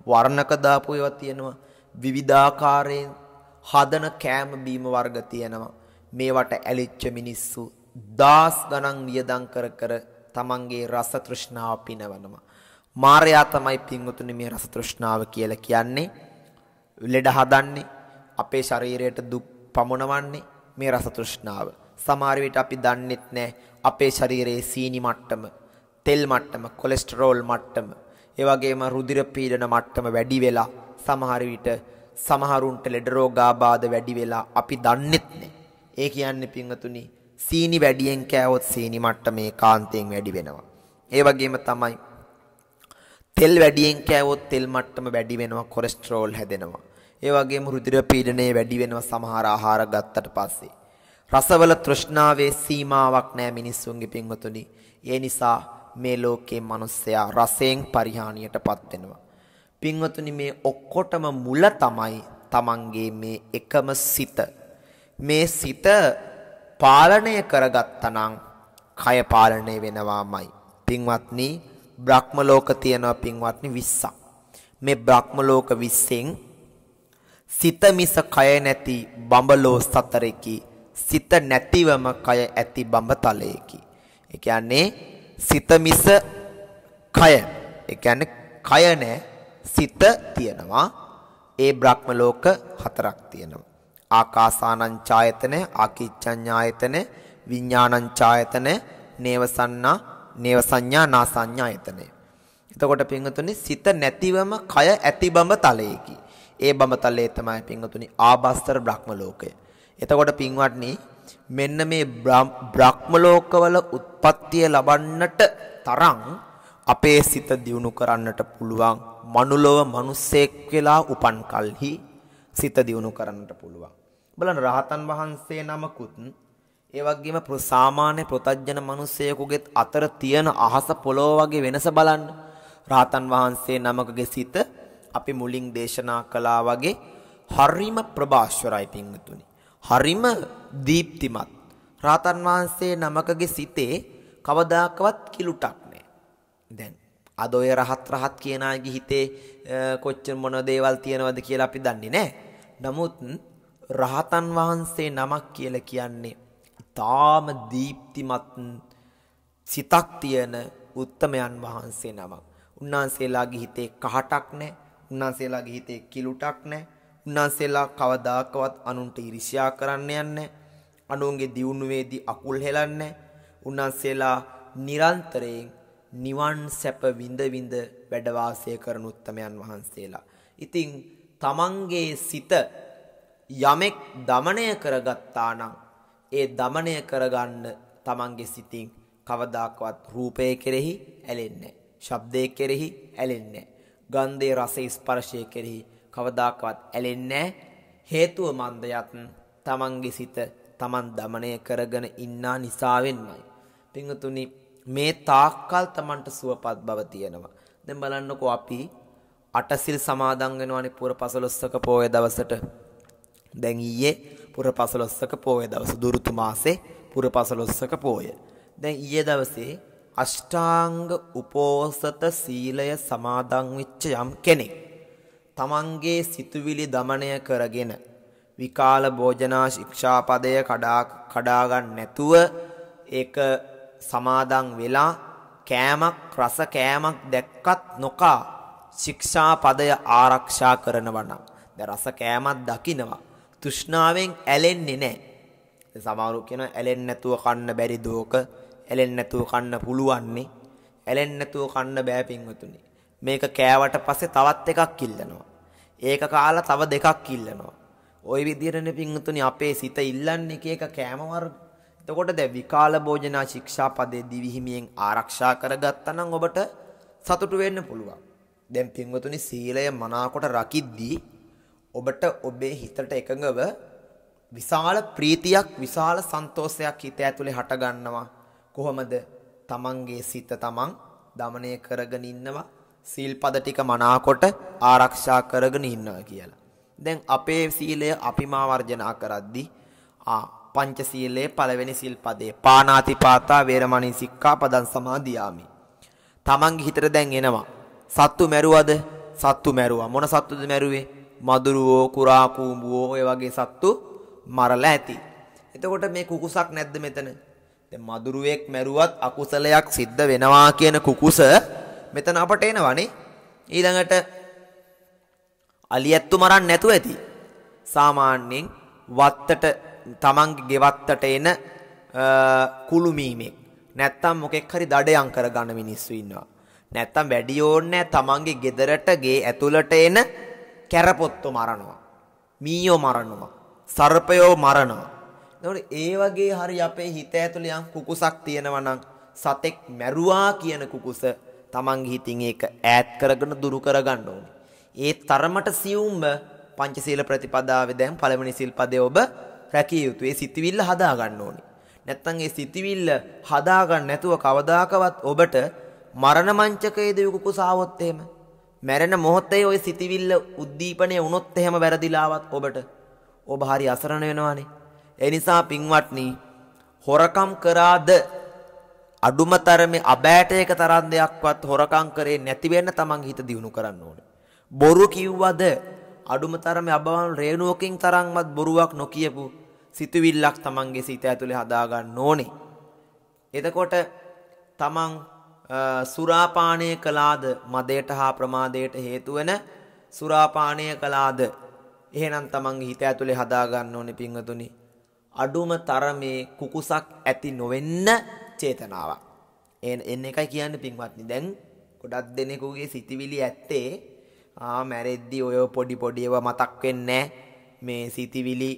වර්ණක දාපු ඒවා තියෙනවා විවිධාකාරයෙන් හදන කෑම බීම වර්ග තියෙනවා මේවට ඇලිච්ච මිනිස්සු දාස් ගණන් වියදම් කර කර තමන්ගේ රස තෘෂ්ණාව පිනවනවා මායයා තමයි පින්වතුනි මේ රස තෘෂ්ණාව කියලා කියන්නේ ලෙඩ හදන්නේ අපේ ශරීරයට දුක් පමුණවන්නේ මේ රස තෘෂ්ණාව සමහර විට අපි දන්නෙත් නැහැ අපේ ශරීරයේ සීනි මට්ටම තෙල් මට්ටම කොලෙස්ටරෝල් මට්ටම ඒ වගේම රුධිර පීඩන මට්ටම වැඩි වෙලා සමහර විට සමහරුන්ට ලෙඩ රෝගාබාධ වැඩි වෙලා අපි දන්නෙත් නෑ. ඒ කියන්නේ පින්වතුනි සීනි වැඩියෙන් කෑවොත් සීනි මට්ටමේ කාන්තෙන් වැඩි වෙනවා. ඒ වගේම තමයි තෙල් වැඩියෙන් කෑවොත් තෙල් මට්ටම වැඩි වෙනවා කොලෙස්ටරෝල් හැදෙනවා. ඒ වගේම රුධිර පීඩනය වැඩි වෙනවා සමහර ආහාර ගත්තට පස්සේ. රසවල තෘෂ්ණාවේ සීමාවක් නෑ මිනිස්සුන්ගේ පින්වතුනි. ඒ නිසා මේ ලෝකේ මිනිස්සයා රසයෙන් පරිහානියටපත් වෙනවා. පින්වතුනි මේ ඔක්කොටම මුල තමයි Tamange මේ එකම සිත. මේ සිත පාලනය කරගත්තනම් කය පාලනය වෙනවාමයි. පින්වත්නි බ්‍රහ්ම ලෝක තියෙනවා පින්වත්නි 20ක්. මේ බ්‍රහ්ම ලෝක 20න් සිත මිස කය නැති බඹලෝ සතරකි. සිත නැතිවම කය ඇති බඹතලයකි. ඒ කියන්නේ සිත මිස කය. ඒ කියන්නේ කය නෑ සිත තියෙනවා. ඒ බ්‍රහ්ම ලෝක හතරක් තියෙනවා. ආකාසානං ඡායතන, ආකිච්ඡඤ්ඤායතන, විඥානං ඡායතන, නේවසන්නා, නේවසඤ්ඤා, නාසඤ්ඤායතන. එතකොට පින්වතුනි සිත නැතිවම කය ඇති බඹ තලයේකි. ඒ බඹ තලයේ තමයි පින්වතුනි ආභාස්තර බ්‍රහ්ම ලෝකය. එතකොට පින්වත්නි මෙන්න මේ බ්‍රහ්ම ලෝකවල උත්පත්තිය ලබන්නට තරම් අපේ සිත දියුණු කරන්නට පුළුවන් මනුලොව මිනිසෙක් වෙලා උපන් කල්හි සිත දියුණු කරන්නට පුළුවන් බලන්න රහතන් වහන්සේ නමකුත් ඒ වගේම සාමාන්‍ය ප්‍රතජන මිනිසෙකුගෙත් අතර තියෙන අහස පොළොව වගේ වෙනස බලන්න රහතන් වහන්සේ නමකගේ සිත අපි මුලින් දේශනා කළා වගේ හරිම ප්‍රභාස්වරයි පිංගුතුනි හරිම දීප්තිමත්. රාතන් වහන්සේ නමකගේ සිතේ කවදාකවත් කිලුටක් නෑ. දැන් අද ඔය රහත් රහත් කියන අයගේ හිතේ කොච්චර මොන දේවල් තියෙනවද කියලා අපි දන්නේ නෑ. නමුත් රහතන් වහන්සේ නමක් කියලා කියන්නේ ඊටාම දීප්තිමත් සිතක් තියෙන උත්තමයන් වහන්සේ නමක්. උන්වහන්සේලාගේ හිතේ කහටක් නැහැ. උන්වහන්සේලාගේ හිතේ කිලුටක් නැහැ. උන්වහන්සේලා කවදාකවත් අනුන්ට ඉරිසියා කරන්න යන්නේ අනුන්ගේ දියුණුවේදී අකුල් හෙලන්නේ උන්වහන්සේලා නිරන්තරයෙන් නිවන් සැප විඳ විඳ වැඩ වාසය කරන උත්තමයන් වහන්සේලා. ඉතින් තමන්ගේ සිත යමෙක් দমনය කරගත්තා නම් ඒ দমনය කරගන්න තමන්ගේ සිතින් කවදාකවත් රූපය කෙරෙහි ඇලෙන්නේ නැහැ. ශබ්දය කෙරෙහි ඇලෙන්නේ නැහැ. ගන්ධය රසය ස්පර්ශය කෙරෙහි කවදාකවත් ඇලෙන්නේ හේතුව මන්දයත් තමන්ගේ සිත තමන් දමණය කරගෙන ඉන්නා නිසාවෙන්මයි. පිංහතුනි මේ තාක්කල් තමන්ට සුවපත් බව තියෙනවා. දැන් බලන්නකෝ අපි අටසිල් සමාදන් වෙනවනේ පුර 15ක පෝය දවසට. දැන් ඊයේ පුර 15ක පෝය දවස දුරුතු මාසේ පුර 15ක පෝය. දැන් ඊයේ දවසේ අෂ්ටාංග උපෝසත සීලය සමාදන් වෙච්ච යම් කෙනෙක් තමන්ගේ සිතුවිලි දමනය කරගෙන විකාල භෝජනා ශික්ෂාපදය කඩාගන්න නැතුව ඒක සමාදන් වෙලා කෑමක් රස කෑමක් දැක්කත් නොකා ශික්ෂාපදය ආරක්ෂා කරනවනම් ද රස කෑමත් දකිනවා තුෂ්ණාවෙන් ඇලෙන්නේ නෑ සමාරු කියෙන ඇලෙන් නැතුව කන්න බැරි දෝක ඇලෙන් නැතුව කන්න පුළුවන්නේ ඇලෙන් නැතුව කන්න බෑපින්වතුනේ මේක කෑවට පස්සේ තවත් එකක් ඉල්ලනවා. ඒක කාලා තව දෙකක් ඉල්ලනවා. ওই විදිහටනේ පින්තුනි අපේ සිත ඉල්ලන්නේ එක එක කෑම වර්ග. එතකොට දැන් විකාල භෝජනා ශික්ෂාපදේ දිවිහිමියෙන් ආරක්ෂා කරගත්තා නම් ඔබට සතුටු වෙන්න පුළුවන්. දැන් පින්වතුනි සීලය මනාකොට රකිද්දී ඔබට ඔබේ හිතට එකඟව විශාල ප්‍රීතියක් විශාල සන්තෝෂයක් හිත ඇතුලේ හටගන්නවා. කොහොමද? තමන්ගේ සිත තමන් දමණය කරගෙන ඉන්නවා. සීල්පද ටික මනාකොට ආරක්ෂා කරගෙන ඉන්නවා කියලා. දැන් අපේ සීලය අපිම වර්ජනා කරද්දී ආ පංච සීලයේ පළවෙනි සීල්පදේ පාණාති පාතා වේරමණී සික්ඛාපදං සමාදියාමි. Tamange හිතට දැන් එනවා. සත්තු මැරුවද? සත්තු මැරුවා. මොන සත්තුද මැරුවේ? මදුරුවෝ, කුරා කූඹුවෝ ඔය වගේ සත්තු මරලා ඇති. එතකොට මේ කුකුසක් නැද්ද මෙතන? දැන් මදුරුවෙක් මැරුවත් අකුසලයක් සිද්ධ වෙනවා කියන කුකුස මෙතන අපට එනවනේ. ඊළඟට අලියැත්තු මරන්න නැතුව ඇති. සාමාන්‍යයෙන් වත්තට තමන්ගේ ගෙවත්තට එන කුළුමීමෙක්. නැත්තම් මොකෙක් හරි දඩයම් කරගන්න මිනිස්සු ඉන්නවා. නැත්තම් වැඩි ඕනේ තමන්ගේ ගෙදරට ගේ ඇතුළට එන කැරපොත්තු මරනවා. මීයෝ මරනවා. සර්පයෝ මරනවා. එතකොට ඒ වගේ හරි අපේ හිත ඇතුළේ යම් කුකුසක් තියෙනවා නම් සතෙක් මැරුවා කියන කුකුස තමන්ගේ හිතින් ඒක ඈත් කරගෙන දුරු කරගන්න ඕනේ. ඒ තරමට සියුම්ම පංචශීල ප්‍රතිපදාවේ දැන් පළවෙනි සිල්පදේ ඔබ රැකිය යුතු. ඒ සිතිවිල්ල හදා ගන්න ඕනේ. නැත්තම් ඒ සිතිවිල්ල හදා ගන්න නැතුව කවදාකවත් ඔබට මරණ මංචකයේදී කුකුසාවොත් එහෙම මැරෙන මොහොතේ ওই සිතිවිල්ල උද්දීපනය වුණොත් එහෙම වැරදිලාවත් ඔබට ඔබ හරි අසරණ වෙනවානේ. ඒ නිසා පින්වත්නි හොරකම් කරාද අඩුම තරමේ අබෑටයක තරම් දෙයක්වත් හොරකම් කරේ නැති වෙන්න තමන් හිත දියුණු කරන්න ඕනේ. බොරු කිව්වද අඩුම තරමේ අබවන් රේණුවකින් තරම්වත් බොරුවක් නොකියපු සිතුවිල්ලක් තමන්ගේ සිත ඇතුලේ හදාගන්න ඕනේ. එතකොට තමන් සුරාපානය කළාද මදයට හා ප්‍රමාදයට හේතු වෙන සුරාපානය කළාද එහෙනම් තමන්ගේ හිත ඇතුලේ හදාගන්න ඕනේ පින්වතුනි. අඩුම තරමේ කුකුසක් ඇති නොවෙන්න චේතනාවක්. එන්න එකයි කියන්න පින්වත්නි. දැන් ගොඩක් දෙනෙකුගේ සිතිවිලි ඇත්තේ ආ මැරෙද්දි ඔය පොඩි පොඩි ඒවා මතක් වෙන්නේ මේ සිතිවිලි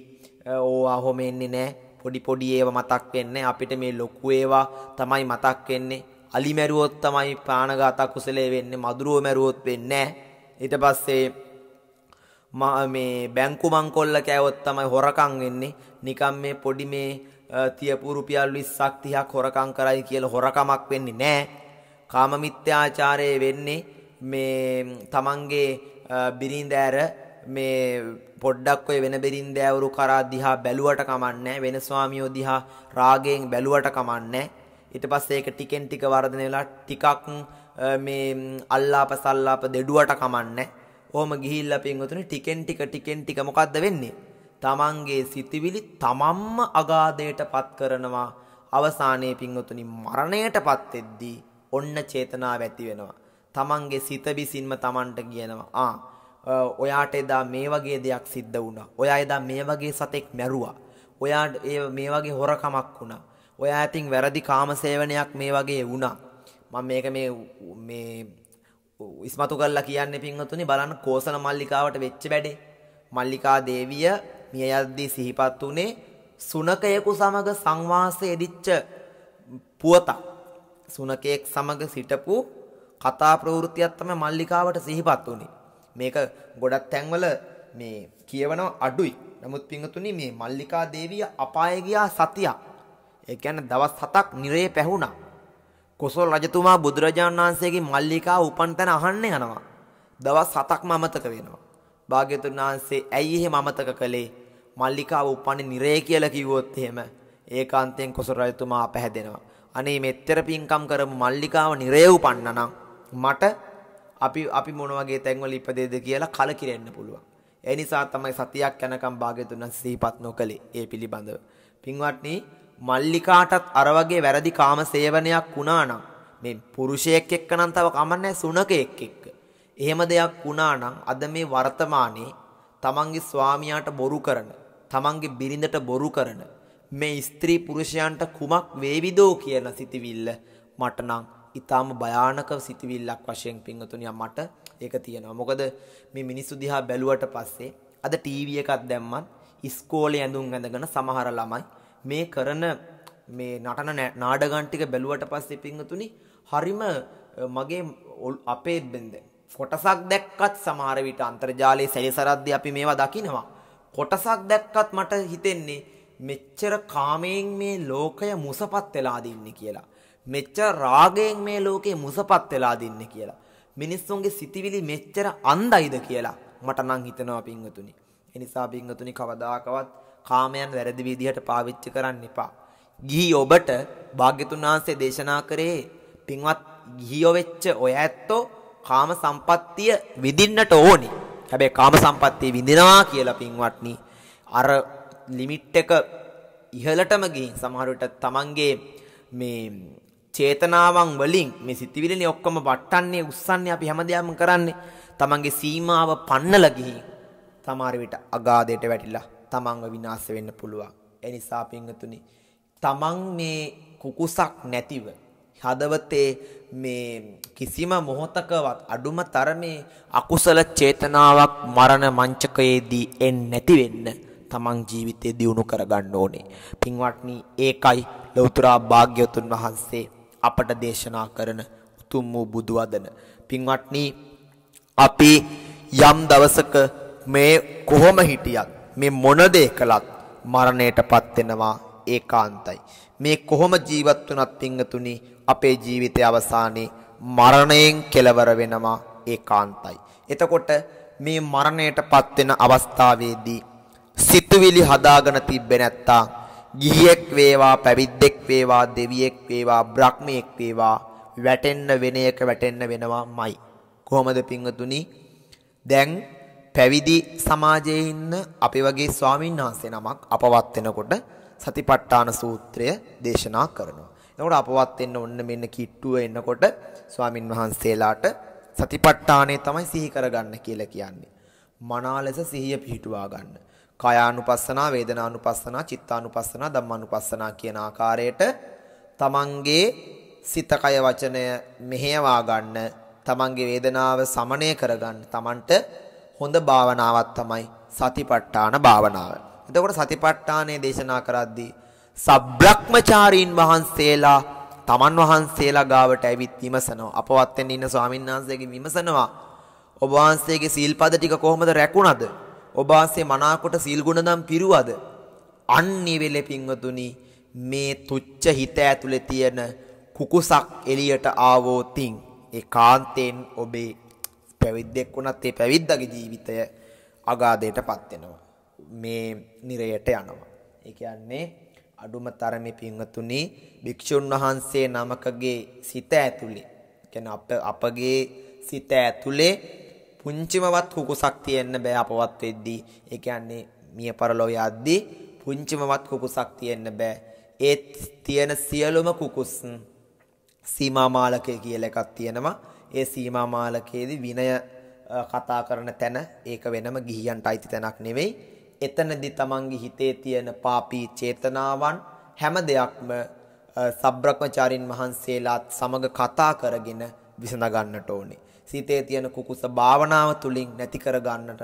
ඕවා හොම එන්නේ නැහැ. පොඩි පොඩි ඒවා මතක් වෙන්නේ අපිට මේ ලොකු ඒවා තමයි මතක් වෙන්නේ. අලි මැරුවොත් තමයි ප්‍රාණඝාත කුසලයේ වෙන්නේ. මදුරුව මැරුවොත් වෙන්නේ ඊට පස්සේ මේ බැංකු මංකොල්ල කෑවොත් තමයි හොරකම් වෙන්නේ. නිකම් මේ පොඩි මේ තියපු රුපියල් 20ක් 30ක් හොරකම් කරයි කියලා හොරකමක් වෙන්නේ නැහැ. කාමමිත්‍යාචාරයේ වෙන්නේ මේ තමන්ගේ බිරිඳෑර මේ පොඩ්ඩක් ඔය වෙන බිරිඳෑවරු කරා දිහා බැලුවට කමන්නේ වෙන ස්වාමියෝ දිහා රාගයෙන් බැලුවට කමන්නේ ඊට පස්සේ ඒක ටිකෙන් ටික වර්ධනය වෙලා ටිකක් මේ අල්ලාප සල්ලාප දෙඩුවට කමන්නේ ඔහොම ගිහිල්ලා පින්වතුනි ටිකෙන් ටික ටිකෙන් ටික මොකද්ද වෙන්නේ තමන්ගේ සිතිවිලි තමන්ම අගාධයට පත් කරනවා අවසානයේ පින්වතුනි මරණයට පත් වෙද්දී ඔන්න චේතනාව ඇති වෙනවා. තමන්ගේ සිත විසින්ම තමන්ට කියනවා ආ ඔයාට එදා මේ වගේ දෙයක් සිද්ධ වුණා. ඔයා එදා මේ වගේ සතෙක් මැරුවා. ඔයාට මේ වගේ හොරකමක් වුණා. ඔයා ඇතින් වැරදි කාම සේවනයක් මේ වගේ වුණා. මම මේක මේ මේ ඉස්මතු කරලා කියන්නේ පින්වතුනි බලන්න කෝසල මල්ලිකාවට වෙච්ච වැඩේ. මල්ලිකා දේවිය මිය යද්දී සිහිපත් වුනේ සුනකයෙකු සමග සංවාසය එදිච්ච පුවතක්. සුනකයෙක් සමග සිටපු කතා ප්‍රවෘත්තියක් තමයි මල්ලිකාවට සිහිපත් වුනේ. මේක ගොඩක් තැන්වල මේ කියවනවා අඩුයි. නමුත් පින්තුනි මේ මල්ලිකා දේවිය අපාය ගියා සතියක්. ඒ කියන්නේ දවස් 7ක් නිරේ පැහුණා. කොසල් රජතුමා බුදුරජාණන් වහන්සේගේ මල්ලිකා උපන් තැන අහන්න යනවා. දවස් 7ක්ම අමතක වෙනවා. භාග්‍යතුන් වහන්සේ ඇයි එහෙම අමතක කළේ? මල්ලිකාව උපන්නේ නිරේ කියලා කිව්වොත් එහෙම ඒකාන්තයෙන් කොසල් රජතුමා පැහැදෙනවා. අනේ මෙච්චර පින්කම් කරමු මල්ලිකාව නිරේ උපන්නනම් මට අපි අපි මොන වගේ තැන්වල ඉපදෙයිද කියලා කලකිරෙන්න පුළුවන්. ඒ නිසා තමයි සතියක් යනකම් භාග්‍යතුන් වහන්සේ සිහිපත් නොකලේ ඒ පිළිබඳව. පින්වත්නි මල්ලිකාටත් අර වගේ වැරදි කාම සේවනයක් වුණා නම් මේ පුරුෂයෙක් එක්ක නම් තව කමන්නේ සුනකෙක් එක්ක. එහෙම දෙයක් වුණා නම් අද මේ වර්තමානයේ තමන්ගේ ස්වාමියාට බොරු කරන තමන්ගේ බිරිඳට බොරු කරන මේ ස්ත්‍රී පුරුෂයන්ට කුමක් වේවිදෝ කියන සිතිවිල්ල මට නම් ඊටාම භයානක සිතිවිල්ලක් වශයෙන් පින්වතුනිය මට ඒක තියෙනවා. මොකද මේ මිනිස්සු දිහා බැලුවට පස්සේ අද ටීවී එකක් දැම්මත් ඉස්කෝලේ ඇඳුම් ඇඳගෙන සමහර ළමයි මේ කරන මේ නටන නාඩගම් ටික බැලුවට පස්සේ පින්වතුනි හරිම මගේ අපේ බෙන්ද කොටසක් දැක්කත් සමහර විට අන්තර්ජාලයේ සැරිසරද්දී අපි මේවා දකිනවා. කොටසක් දැක්කත් මට හිතෙන්නේ මෙච්චර කාමයෙන් මේ ලෝකය මුසපත් වෙලා දින්නේ කියලා. මෙච්චර රාගයෙන් මේ ලෝකේ මුසපත් වෙලා දින්නේ කියලා. මිනිස්සුන්ගේ සිතිවිලි මෙච්චර අන්ධයිද කියලා මට නම් හිතනවා පින්වතුනි. ඒ නිසා පින්වතුනි කවදාකවත් කාමයන් වැරදි විදිහට පාවිච්චි කරන්න එපා. ගිහි ඔබට භාග්‍යතුන් වහන්සේ දේශනා කරේ පින්වත් ගිහියෝ වෙච්ච ඔය ඇත්තෝ කාම සම්පත්තිය විඳින්නට ඕනේ. හැබැයි කාම සම්පත්තිය විඳිනවා කියලා පින්වත්නි අර ලිමිට් එක ඉහළටම ගිහින් සමහර විට තමන්ගේ මේ චේතනාවන් වලින් මේ සිතිවිලිනේ ඔක්කොම වටන්නේ උස්සන්නේ අපි හැමදේම කරන්නේ තමන්ගේ සීමාව පන්නල ගිහින් සමහර විට අගාධයට වැටිලා තමන්ව විනාශ වෙන්න පුළුවන්. ඒ නිසා පින්වතුනි තමන් මේ කුකුසක් නැතිව හදවතේ මේ කිසිම මොහොතකවත් අඩුම තරමේ අකුසල චේතනාවක් මරණ මංචකයේදී එන්නේ නැති වෙන්න තමන් ජීවිතේ දියුණු කරගන්න ඕනේ. පින්වත්නි, ඒකයි ලෞතර භාග්‍යවතුන් වහන්සේ අපට දේශනා කරන උතුම් වූ බුදු වදන. පින්වත්නි, අපි යම් දවසක මේ කොහොම හිටියත් මේ මොන දේ කළත් මරණයටපත් වෙනවා ඒකාන්තයි. මේ කොහොම ජීවත් වුණත් පිංගතුනි අපේ ජීවිතය අවසානයේ මරණයෙන් කෙලවර වෙනවා ඒකාන්තයි. එතකොට මේ මරණයටපත් වෙන අවස්ථාවේදී සිතුවිලි හදාගෙන තිබ්බේ නැත්තා ගිහියෙක් වේවා පැවිද්දෙක් වේවා දෙවියෙක් වේවා බ්‍රහ්මයෙක් වේවා වැටෙන්න වෙන එක වැටෙන්න වෙනවාමයි. කොහොමද පිංගතුනි? දැන් පැවිදි සමාජයේ ඉන්න අපි වගේ ස්වාමීන් වහන්සේ නමක් අපවත් වෙනකොට සතිපට්ඨාන සූත්‍රය දේශනා කරනවා. එතකොට අපවත් වෙන්න ඔන්න මෙන්න කිට්ටුව එනකොට ස්වාමින් වහන්සේලාට සතිපට්ඨානේ තමයි සිහි කරගන්න කියලා කියන්නේ. මනා ලෙස සිහිය පිහිටුවා ගන්න. කායානුපස්සනා, වේදනානුපස්සනා, චිත්තානුපස්සනා, ධම්මානුපස්සනා කියන ආකාරයට තමන්ගේ සිත කය වචනය මෙහෙයවා ගන්න, තමන්ගේ වේදනාව සමනය කරගන්න තමන්ට හොඳ භාවනාවක් තමයි සතිපට්ඨාන භාවනාව. එතකොට සතිපට්ඨානය දේශනා කරද්දී සබ්‍රක්‍මචාරීන් වහන්සේලා තමන් වහන්සේලා ගාවට ඇවිත් විමසනවා. අපවත් වෙන්න ඉන්න ස්වාමීන් වහන්සේගෙන් විමසනවා. ඔබ වහන්සේගේ සීල්පද ටික කොහොමද රැකුණද? ඔබ වහන්සේ මනාකොට සීල් ගුණනම් පිරුවද? අන්නේ වෙලේ පින්වතුනි මේ තුච්ච හිත ඇතුලේ තියෙන කුකුසක් එළියට ආවෝතින් ඒ කාන්තෙන් ඔබේ පැවිද්දෙක් වුණත් ඒ පැවිද්දගේ ජීවිතය අගාධයටපත් වෙනවා. මේ නිරයට යනවා. ඒ කියන්නේ අඩුම තරමේ පින්වතුනි භික්ෂුන් වහන්සේ නමකගේ සිත ඇතුලේ කියන්නේ අප අපගේ සිත ඇතුලේ පුංචිමවත් කුකුසක් තියෙන්න බෑ අපවත් වෙද්දී. ඒ කියන්නේ මිය පරලෝ යද්දී පුංචිමවත් කුකුසක් තියෙන්න බෑ. ඒ තියෙන සියලුම කුකුස් සීමා මාලකය කියලා එකක් තියෙනවා. ඒ සීමා මාලකයේදී විනය කතා කරන තැන ඒක වෙනම ගිහියන්ට අයිති තැනක් නෙවෙයි. එතනදි තමන්ගේ හිතේ තියෙන පාපී චේතනාවන් හැම දෙයක්ම සබ්‍රක්මචාරින් වහන්සේලාත් සමග කතා කරගෙන විසඳ ගන්නට ඕනේ. සිතේ තියෙන කුකුස භාවනාව තුලින් නැති කර ගන්නට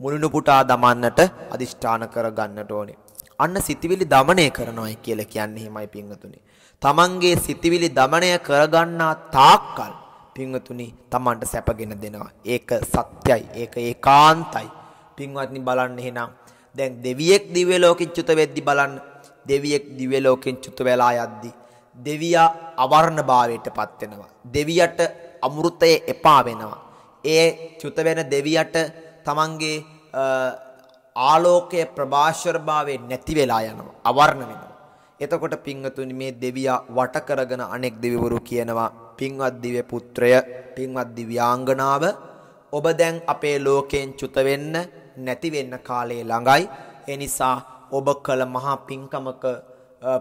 මුළුණු පුටා දමන්නට අදිෂ්ඨාන කර ගන්නට ඕනේ. අන්න සිතවිලි দমনය කරනවායි කියලා කියන්නේ හිමයි පිංගතුනි. තමන්ගේ සිතවිලි দমনය කරගන්නා තාක්කල් පිංගතුනි තමන්ට සැපගෙන දෙනවා. ඒක සත්‍යයි. ඒක ඒකාන්තයි. පිංවත්නි බලන්න එහෙනම් දැන් දෙවියෙක් දිව්‍ය ලෝකෙන් චුත වෙද්දි බලන්න දෙවියෙක් දිව්‍ය ලෝකෙන් චුත වෙලා යද්දි දෙවියා අවර්ණභාවයටපත් වෙනවා. දෙවියට අමෘතය එපා වෙනවා. ඒ චුත වෙන දෙවියට තමන්ගේ ආලෝකයේ ප්‍රභාෂරභාවය නැති වෙලා යනවා. අවර්ණ වෙනවා. එතකොට පිංගතුනි මේ දෙවියා වට කරගෙන අනෙක් දෙවිවරු කියනවා පින්වත් දිව්‍ය පුත්‍රය පින්වත් දිව්‍යාංගනාව ඔබ දැන් අපේ ලෝකයෙන් චුත වෙන්න නැති වෙන්න කාලය ළඟයි. ඒ නිසා ඔබ කළ මහා පින්කමක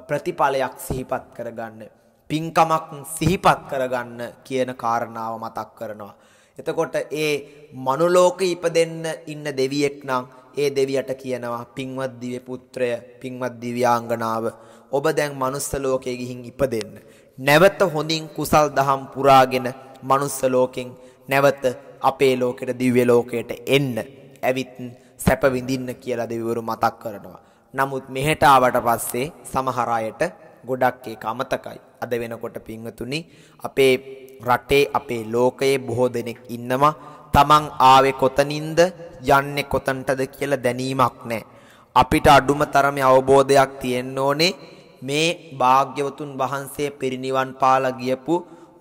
ප්‍රතිඵලයක් සිහිපත් කරගන්න. පින්කමක් සිහිපත් කරගන්න කියන කාරණාව මතක් කරනවා. එතකොට ඒ මනුලෝක ඉපදෙන්න ඉන්න දෙවියෙක් නම් ඒ දෙවියට කියනවා පින්වත් දිව්‍ය පුත්‍රය පින්වත් දිව්‍යාංගනාව ඔබ දැන් manuss ලෝකයේ ගිහින් ඉපදෙන්න. නැවත හොඳින් කුසල් දහම් පුරාගෙන manuss ලෝකෙන් නැවත අපේ ලෝකෙට දිව්‍ය ලෝකයට එන්න. ඇවිත් සැප විඳින්න කියලා දෙවිවරු මතක් කරනවා. නමුත් මෙහෙට ආවට පස්සේ සමහර අයට ගොඩක් ඒක අමතකයි. අද වෙනකොට පින්වතුනි අපේ රටේ අපේ ලෝකයේ බොහෝ දෙනෙක් ඉන්නවා තමන් ආවේ කොතනින්ද යන්නේ කොතනටද කියලා දැනීමක් නැහැ. අපිට අඩුම තරමේ අවබෝධයක් තියෙන්න ඕනේ මේ භාග්‍යවතුන් වහන්සේ පිරිනිවන් පාලා ගියපු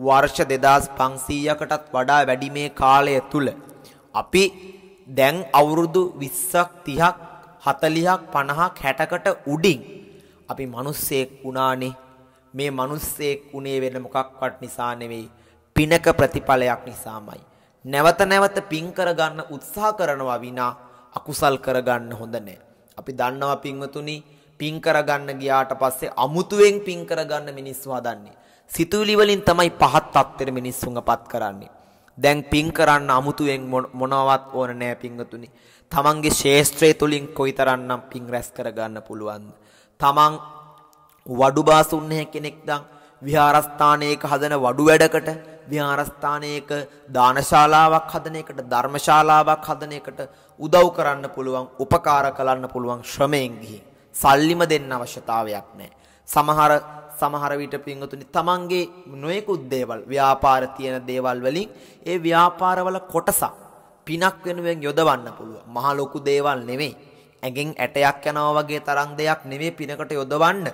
වර්ෂ 2500කටත් වඩා වැඩි මේ කාලය තුල අපි දැන් අවුරුදු 20ක් 30ක් 40ක් 50ක් 60කට උඩින් අපි මිනිස්සෙක් වුණානේ මේ මිනිස්සෙක් උනේ වෙන මොකක්වත් නිසා නෙවෙයි පිනක ප්‍රතිඵලයක් නිසාමයි නැවත නැවත පින් කරගන්න උත්සාහ කරනවා විනා අකුසල් කරගන්න හොඳ නැහැ අපි දන්නවා පින්වතුනි පින් කරගන්න ගියාට පස්සේ අමුතුවෙන් පින් කරගන්න මිනිස්සු හදන්නේ සිතුවිලි වලින් තමයි පහත් තත්ත්වෙට මිනිස්සුන්ගපත් කරන්නේ දැන් පින් කරන්න අමුතුවෙන් මොනවත් ඕන නෑ පිංගතුනි. තමන්ගේ ශේෂත්‍රය තුලින් කොයිතරම්නම් පින් රැස් කරගන්න පුළුවන්ද? තමන් වඩුබාසුන්නේ කෙනෙක් නම් විහාරස්ථානයක හදන වඩු වැඩකට විහාරස්ථානයක දානශාලාවක් හදන එකට ධර්මශාලාවක් හදන එකට උදව් කරන්න පුළුවන් උපකාර කරන්න පුළුවන් ශ්‍රමයෙන් ගිහින් සල්ලිම දෙන්න අවශ්‍යතාවයක් නැහැ. සමහර සමහර විට පින්වතුනි තමන්ගේ නොයෙකුත් දේවල් ව්‍යාපාර තියෙන දේවල් වලින් ඒ ව්‍යාපාරවල කොටසක් පිනක් වෙනුවෙන් යොදවන්න පුළුවන්. මහ ලොකු දේවල් නෙමෙයි. ඇඟෙන් ඇටයක් යනවා වගේ තරම් දෙයක් නෙමෙයි පිනකට යොදවන්න.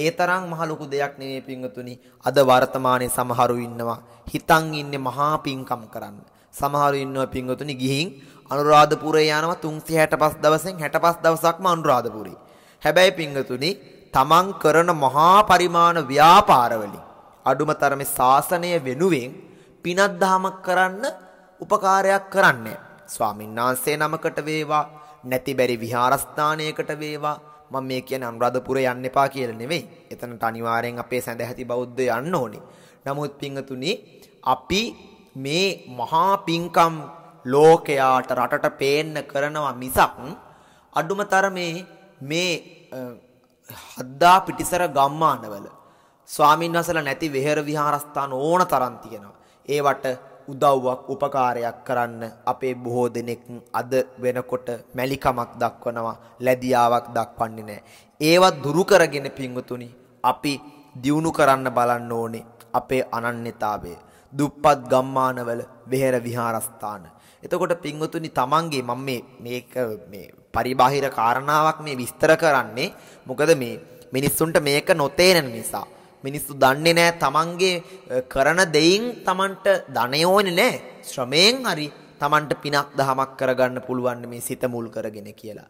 ඒ තරම් මහ ලොකු දෙයක් නෙමෙයි පින්වතුනි. අද වර්තමානයේ සමහරු ඉන්නවා හිතන් ඉන්නේ මහා පින්කම් කරන්න. සමහරු ඉන්නවා පින්වතුනි ගිහින් අනුරාධපුරේ යනවා 365 දවසෙන් 65 දවසක්ම අනුරාධපුරේ. හැබැයි පින්වතුනි තමන් කරන මහා පරිමාණ ව්‍යාපාරවලින් අඩුම තරමේ ශාසනය වෙනුවෙන් පිනක් දහමක් කරන්න උපකාරයක් කරන්නේ. ස්වාමීන් වහන්සේ නමකට වේවා නැති බැරි විහාරස්ථානයකට වේවා මම මේ කියන්නේ අනුරාධපුරේ යන්න එපා කියලා නෙවෙයි. එතනට අනිවාර්යෙන් අපේ සැඳැහැති බෞද්ධ යන්න ඕනේ. නමුත් පිංගතුනි අපි මේ මහා පිංකම් ලෝකයාට රටට පේන්න කරනවා මිසක් අඩුම තරමේ මේ හද්දා පිටිසර ගම්මානවල ස්වාමින් වහන්සලා නැති වෙහෙර විහාරස්ථාන ඕන තරම් තියෙනවා. ඒවට උදව්වක් උපකාරයක් කරන්න අපේ බොහෝ දෙනෙක් අද වෙනකොට මැලිකමක් දක්වනවා ලැබියාවක් දක්වන්නේ නැහැ. ඒවා දුරු කරගෙන පිංගුතුනි අපි දියුණු කරන්න බලන්න ඕනේ අපේ අනන්‍යතාවය. දුප්පත් ගම්මානවල වෙහෙර විහාරස්ථාන. එතකොට පිංගුතුනි තමන්ගේ මම මේ මේක මේ පරිබාහිර කාරණාවක් මේ විස්තර කරන්නේ මොකද මේ මිනිස්සුන්ට මේක නොතේරෙන නිසා. මිනිස්සු දන්නේ නෑ තමන්ගේ කරන දෙයින් තමන්ට ධනය ඕනේ නෑ. ශ්‍රමයෙන් හරි තමන්ට පිනක් දහමක් කරගන්න පුළුවන් මේ සිත මුල් කරගෙන කියලා.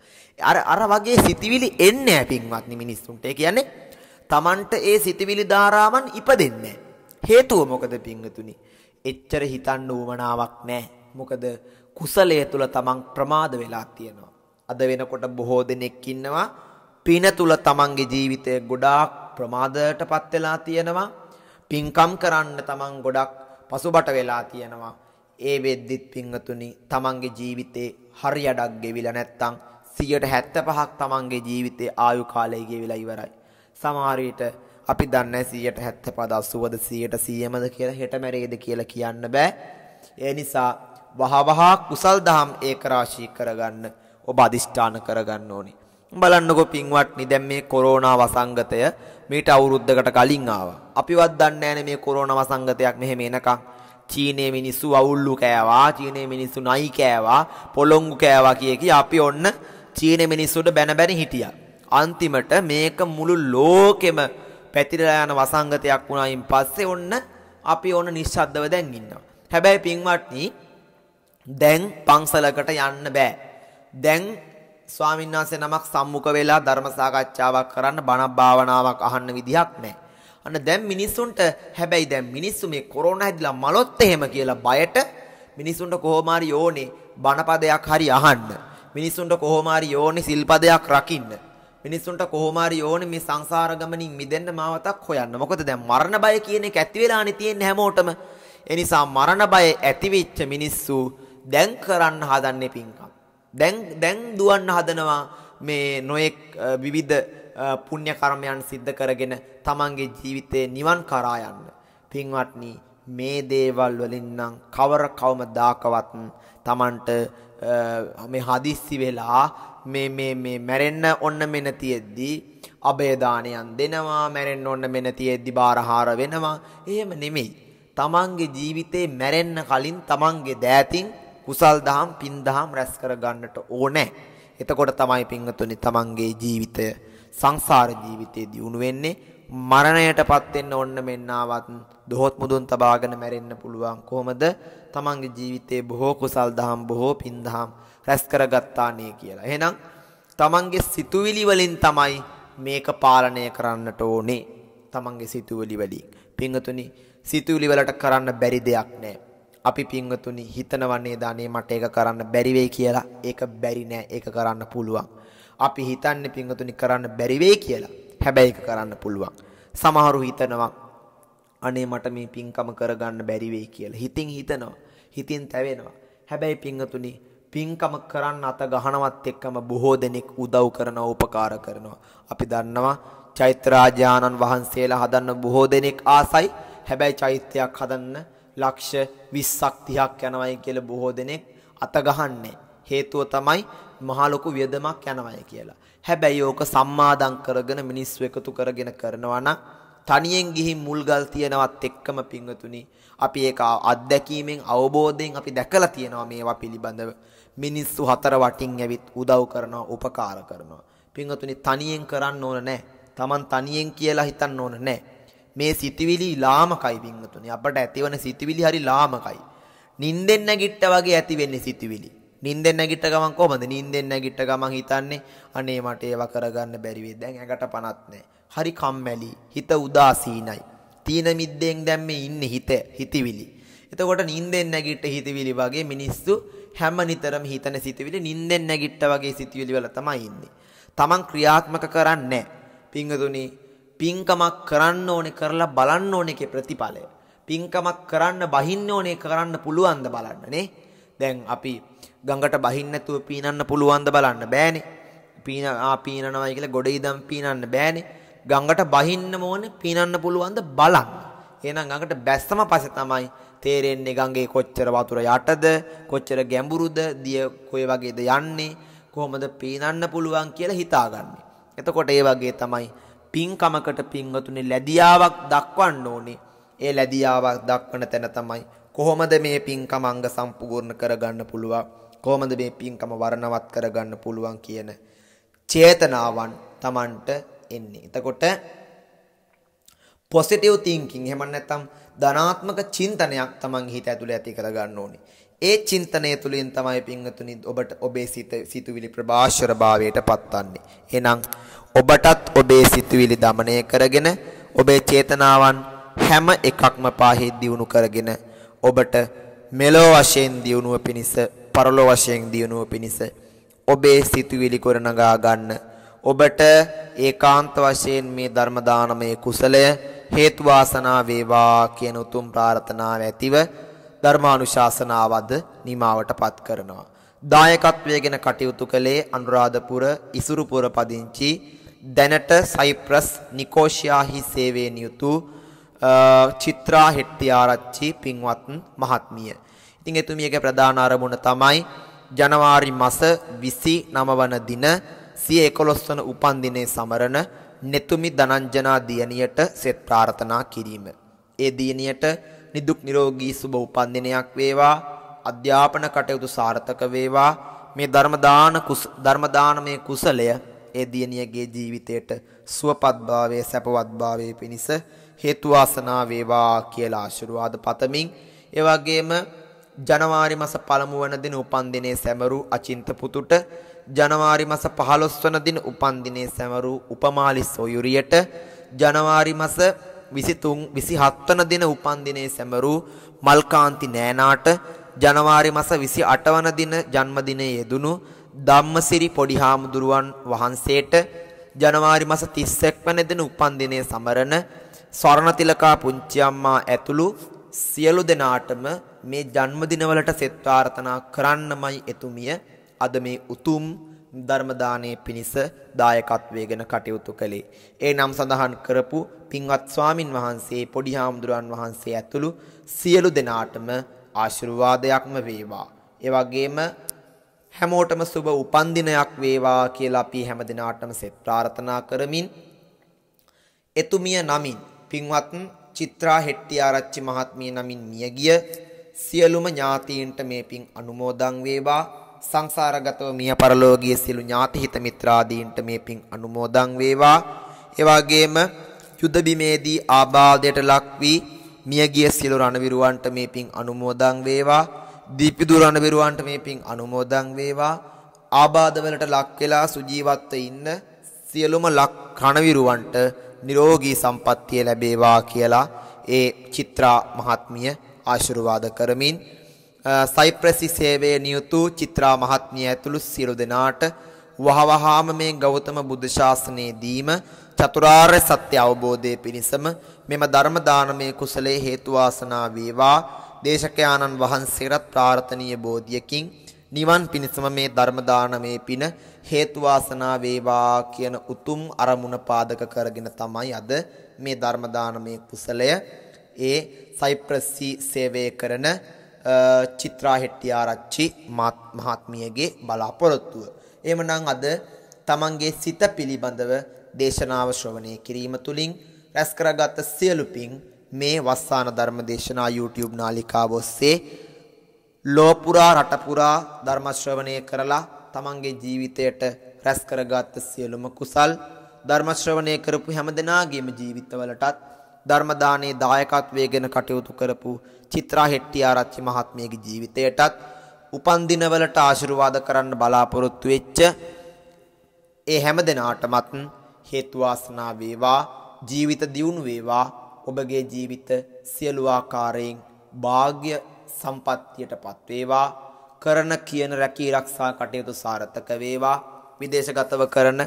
අර අර වගේ සිතිවිලි එන්නේ නෑ පින්වත්නි මිනිස්සුන්ට. ඒ කියන්නේ තමන්ට ඒ සිතිවිලි ධාරාවන් ඉපදෙන්නේ හේතුව මොකද පින්වතුනි? එච්චර හිතන්න උවමනාවක් නෑ. මොකද කුසලය තුල තමන් ප්‍රමාද වෙලා තියෙනවා. අද වෙනකොට බොහෝ දෙනෙක් ඉන්නවා පින තුල තමන්ගේ ජීවිතය ගොඩාක් ප්‍රමාදයටපත් වෙලා තියෙනවා. පින්කම් කරන්න තමන් ගොඩක් පසුබට වෙලා තියෙනවා. ඒ වෙද්දිත් පින්වතුනි තමන්ගේ ජීවිතේ හරියඩක් ගෙවිලා නැත්තම් 175ක් තමන්ගේ ජීවිතේ ආයු කාලය ගෙවිලා ඉවරයි. සමහර විට අපි දන්නේ 175ද 80ද 100ට 100මද කියලා හෙට මැරේද කියලා කියන්න බෑ. ඒ නිසා වහවහා කුසල් දහම් ඒක රාශී කරගන්න. ඔබ අදිෂ්ඨාන කරගන්න ඕනේ. බලන්නකො පින්වත්නි දැන් මේ කොරෝනා වසංගතය මීට අවුරුද්දකට කලින් ආවා. අපිවත් දන්නේ නැනේ මේ කොරෝනා වසංගතයක් මෙහෙම එනකම්. චීනයේ මිනිස්සු අවුල්ලු කෑවා, චීනයේ මිනිස්සු නයි කෑවා, පොළොංගු කෑවා කිය කී අපි ඔන්න චීන මිනිස්සුන්ට බැන බැන හිටියා. අන්තිමට මේක මුළු ලෝකෙම පැතිරලා යන වසංගතයක් වුණායින් පස්සේ ඔන්න අපි ඔන්න නිශ්ශබ්දව දැන් ඉන්නවා. හැබැයි පින්වත්නි දැන් පන්සලකට යන්න බෑ. දැන් ස්වාමීන් වහන්සේ නමක් සම්මුඛ වෙලා ධර්ම සාකච්ඡාවක් කරන්න බණ භාවනාවක් අහන්න විදිහක් නැහැ. අන්න දැන් මිනිස්සුන්ට හැබැයි දැන් මිනිස්සු මේ කොරෝනා හැදිලා මලොත් එහෙම කියලා බයට මිනිස්සුන්ට කොහොම හරි යෝනේ බණපදයක් හරි අහන්න. මිනිස්සුන්ට කොහොම හරි යෝනේ සිල්පදයක් රකින්න. මිනිස්සුන්ට කොහොම හරි යෝනේ මේ සංසාර ගමනින් මිදෙන්න මාවතක් හොයන්න. මොකද දැන් මරණ බය කියන එක ඇති වෙලානේ තියෙන්නේ හැමෝටම. එනිසා මරණ බය ඇතිවෙච්ච මිනිස්සු දැන් කරන්න හදන්නේ පින්කම්. දැන් දැන් දුවන්න හදනවා මේ නොයෙක් විවිධ පුණ්‍ය කර්මයන් සිද්ධ කරගෙන තමන්ගේ ජීවිතේ නිවන් කරා යන්න. පින්වත්නි මේ දේවල් වලින් නම් කවර කවමදාකවත් තමන්ට මේ හදිස්සි වෙලා මේ මේ මේ මැරෙන්න ඔන්න මෙන තියෙද්දී අභයදානයන් දෙනවා මැරෙන්න ඔන්න මෙන තියෙද්දි බාරහාර වෙනවා. එහෙම නෙමෙයි. තමන්ගේ ජීවිතේ මැරෙන්න කලින් තමන්ගේ දෑතින් කුසල් දහම් පින් දහම් රැස් කර ගන්නට ඕනේ. එතකොට තමයි පින්වතුනි තමන්ගේ ජීවිතය සංසාර ජීවිතේ දියුණු වෙන්නේ. මරණයටපත් වෙන්න ඕන්න මෙන්නාවත් දොහොත් මුදුන් තබාගෙන මැරෙන්න පුළුවන් කොහොමද? තමන්ගේ ජීවිතේ බොහෝ කුසල් දහම් බොහෝ පින් දහම් රැස් කරගත්තානේ කියලා. එහෙනම් තමන්ගේ සිතුවිලි වලින් තමයි මේක පාලනය කරන්නට ඕනේ. තමන්ගේ සිතුවිලි වලින්. පින්වතුනි සිතුවිලි වලට කරන්න බැරි දෙයක් නැහැ. අපි පින්වතුනි හිතනවන්නේ දානේ මට ඒක කරන්න බැරි වෙයි කියලා. ඒක බැරි නෑ. ඒක කරන්න පුළුවන්. අපි හිතන්නේ පින්වතුනි කරන්න බැරි වෙයි කියලා. හැබැයි ඒක කරන්න පුළුවන්. සමහරු හිතනවා අනේ මට මේ පින්කම කරගන්න බැරි වෙයි කියලා. හිතින් හිතනවා. හිතින් තැවෙනවා. හැබැයි පින්වතුනි පින්කම කරන්න අත ගහනවත් එක්කම බොහෝ දෙනෙක් උදව් කරනවා උපකාර කරනවා. අපි දන්නවා චෛත්‍ය රාජානන් වහන්සේලා හදන්න බොහෝ දෙනෙක් ආසයි. හැබැයි චෛත්‍යයක් හදන්න ලක්ෂ 20ක් 30ක් යනවායි කියලා බොහෝ දෙනෙක් අතගහන්නේ. හේතුව තමයි මහ ලොකු වියදමක් යනවායි කියලා. හැබැයි ඕක සම්මාදම් කරගෙන මිනිස්සු එකතු කරගෙන කරනවා නම් තනියෙන් ගිහින් මුල්ගල් තියනවත් එක්කම පිංගතුනි අපි ඒක අත්දැකීමෙන් අවබෝධයෙන් අපි දැකලා තියෙනවා මේවා පිළිබඳව මිනිස්සු හතර වටින් ඇවිත් උදව් කරනවා උපකාර කරනවා පිංගතුනි තනියෙන් කරන්න ඕන නැහැ Taman තනියෙන් කියලා හිතන්න ඕන නැහැ මේ සිතුවිලි ලාමකයි බින්ගතුනේ. අපට ඇතිවන සිතුවිලි හරි ලාමකයි. නිින්දෙන් නැගිට්ට වගේ ඇති වෙන්නේ සිතුවිලි. නිින්දෙන් නැගිට ගමන් කොහමද? නිින්දෙන් නැගිට ගමන් හිතන්නේ අනේ මට ඒව කරගන්න බැරි වෙයි. දැන් ඇඟට පණක් නැහැ. හරි කම්මැලි. හිත උදාසීනයි. තීන මිද්දෙන් දැන් මේ ඉන්නේ හිත හිතවිලි. එතකොට නිින්දෙන් නැගිට හිතවිලි වගේ මිනිස්සු හැම නිතරම හිතන සිතුවිලි නිින්දෙන් නැගිට්ට වගේ සිතුවිලි වල තමයි ඉන්නේ. Taman ක්‍රියාත්මක කරන්නේ නැහැ. පිංගතුනේ පින්කමක් කරන්න ඕනේ කරලා බලන්න ඕනේ ඒකේ ප්‍රතිඵලය. පින්කමක් කරන්න බහින්න ඕනේ කරන්න පුළුවන්ද බලන්න නේ. දැන් අපි ගඟට බහින්න නැතුව පීනන්න පුළුවන්ද බලන්න බෑනේ. පීන ආ පීනනවයි කියලා ගොඩ ඉඳන් පීනන්න බෑනේ. ගඟට බහින්න ඕනේ පීනන්න පුළුවන්ද බලන්න. එහෙනම් ගඟට බැස්සම පස්සේ තමයි තේරෙන්නේ ගඟේ කොච්චර වතුර යටද, කොච්චර ගැඹුරුද, දිය කොයි වගේද යන්නේ, කොහොමද පීනන්න පුළුවන් කියලා හිතාගන්නේ. එතකොට ඒ වගේ තමයි පින්කමකට පින්වතුනි ලැබියාවක් දක්වන්න ඕනේ. ඒ ලැබියාවක් දක්වන තැන තමයි කොහොමද මේ පින්කම අංග සම්පූර්ණ කරගන්න පුළුවන්? කොහොමද මේ පින්කම වර්ණවත් කරගන්න පුළුවන් කියන චේතනාවන් Tamanට එන්නේ. එතකොට positive thinking එහෙම නැත්නම් ධනාත්මක චින්තනයක් Tamanගේ හිත ඇතුලේ ඇති කරගන්න ඕනේ. ඒ චින්තනය තුළින් තමයි පින්වතුනි ඔබට ඔබේ සිත සිතුවිලි ප්‍රභාෂර භාවයට පත්වන්නේ. එහෙනම් ඔබටත් ඔබේ සිතුවිලි দমনය කරගෙන ඔබේ චේතනාවන් හැම එකක්ම පාහේ දියුණු කරගෙන ඔබට මෙලෝ වශයෙන් දියුණුව පිණිස පරලෝ වශයෙන් දියුණුව පිණිස ඔබේ සිතුවිලි කරනගා ගන්න ඔබට ඒකාන්ත වශයෙන් මේ ධර්ම දානමය කුසලය හේතු වාසනා වේවා කියන උතුම් ප්‍රාර්ථනාව ඇතිව ධර්මානුශාසනාවද නිමාවටපත් කරනවා දායකත්වය ගැන කටයුතු කළේ අනුරාධපුර ඉසුරුපුර පදිංචි දැනට සයිප්‍රස් නිකෝෂියාහි සේවයෙන් යුතු චිත්‍රා හෙට්ටිආරච්චි පින්වත් මහත්මිය. ඉතින් එතුමියගේ ප්‍රධාන අරමුණ තමයි ජනවාරි මාස 29 වන දින සිය 11 වන උපන්දිනයේ සමරන නෙතුමි දනංජනා දියණියට සෙත් ප්‍රාර්ථනා කිරීම. ඒ දියණියට නිදුක් නිරෝගී සුබ උපන්දිනයක් වේවා. අධ්‍යාපන කටයුතු සාර්ථක වේවා. මේ ධර්ම දාන කුස ධර්ම දානමේ කුසලය ඒ දියණියගේ ජීවිතයට සුවපත්භාවයේ සැපවත්භාවයේ පිණිස හේතු වාසනා වේවා කියලා ආශිර්වාද පතමින් ඒ වගේම ජනවාරි මාස පළමු වන දින උපන්දිනයේ සැමරු අචින්ත පුතුට ජනවාරි මාස 15 වන දින උපන්දිනයේ සැමරු උපමාලි සොයුරියට ජනවාරි මාස 23 27 වන දින උපන්දිනයේ සැමරු මල්කාන්ති නෑනාට ජනවාරි මාස 28 වන දින ජන්මදිනයේ යෙදුණු ධම්මසිරි පොඩි හාමුදුරුවන් වහන්සේට ජනවාරි මස 31 වන දින උපන්දිනය සමරන ස්වර්ණතිලකා පුංචි අම්මා ඇතුළු සියලු දෙනාටම මේ ජන්මදිනවලට සෙත් ප්‍රාර්ථනා කරන්නමයි එතුමිය අද මේ උතුම් ධර්ම දානයේ පිණිස දායකත්වයේගෙන කටයුතු කළේ. ඒ නම් සඳහන් කරපු පින්වත් ස්වාමින් වහන්සේ පොඩි හාමුදුරුවන් වහන්සේ ඇතුළු සියලු දෙනාටම ආශිර්වාදයක්ම වේවා. ඒ වගේම හැමෝටම සුබ උපන්දිනයක් වේවා කියලා අපි හැමදිනාටම සෙත් ප්‍රාර්ථනා කරමින් එතුමිය නමින් පින්වත් චිත්‍රා හෙට්ටිආරච්චි මහත්මිය නමින් මියගිය සියලුම ඥාතීන්ට මේ පින් අනුමෝදන් වේවා සංසාරගතව මිය පරලෝකීය සියලු ඥාති හිත මිත්‍රාදීන්ට මේ පින් අනුමෝදන් වේවා ඒ වගේම යුද බිමේදී ආබාධයට ලක් වී මියගිය සියලු රණවිරුවන්ට මේ පින් අනුමෝදන් වේවා දීපිදුරණ බිරුවන්ට මේ පින් අනුමෝදන් වේවා. ආබාධවලට ලක් වෙලා සුජීවත්ව ඉන්න සියලුම ලක් කණවිරුවන්ට නිරෝගී සම්පත්තිය ලැබේවා කියලා ඒ චිත්‍රා මහත්මිය ආශිර්වාද කරමින් සයිප්‍රසි සේවයේ නියුතු චිත්‍රා මහත්මිය ඇතුළු සියලු දෙනාට වහවහාම මේ ගෞතම බුදු ශාසනයේදීම චතුරාර්ය සත්‍ය අවබෝධයේ පිණසම මෙම ධර්ම දානමය කුසලයේ හේතු වාසනා වේවා දේශකයාණන් වහන්සේට ප්‍රාර්ථනීය බෝධියකින් නිවන් පිණසම මේ ධර්ම දානමේ පින හේතු වාසනා වේවා කියන උතුම් අරමුණ පාදක කරගෙන තමයි අද මේ ධර්ම දානමේ කුසලය ඒ සයිප්‍රස්සි සේවය කරන චිත්‍රා හෙට්ටිආරච්චි මහත්මියගේ බලාපොරොත්තුව. එහෙමනම් අද තමන්ගේ සිත පිළිබඳව දේශනාව ශ්‍රවණය කිරීම තුලින් රැස් කරගත් සියලු පින් මේ වස්සාන ධර්ම දේශනා YouTube නාලිකාව ඔස්සේ ලෝ පුරා රට පුරා ධර්ම ශ්‍රවණය කරලා තමන්ගේ ජීවිතයට රැස් කරගත් සියලුම කුසල් ධර්ම ශ්‍රවණය කරපු හැමදෙනාගේම ජීවිතවලටත් ධර්ම දානයේ දායකත්වයේගෙන කටයුතු කරපු චිත්‍රා හෙට්ටිආ ආරච්චි මහත්මියගේ ජීවිතයටත් උපන් දිනවලට ආශිර්වාද කරන්න බලාපොරොත්තු වෙච්ච ඒ හැම දිනාටමත් හේතු වාසනා වේවා ජීවිත දියුණු වේවා ඔබගේ ජීවිත සියලු ආකාරයෙන් වාග්ය සම්පත්තියට පත්වේවා කරන කියන රැකී රක්ෂා කටයුතු සාර්ථක වේවා විදේශගතව කරන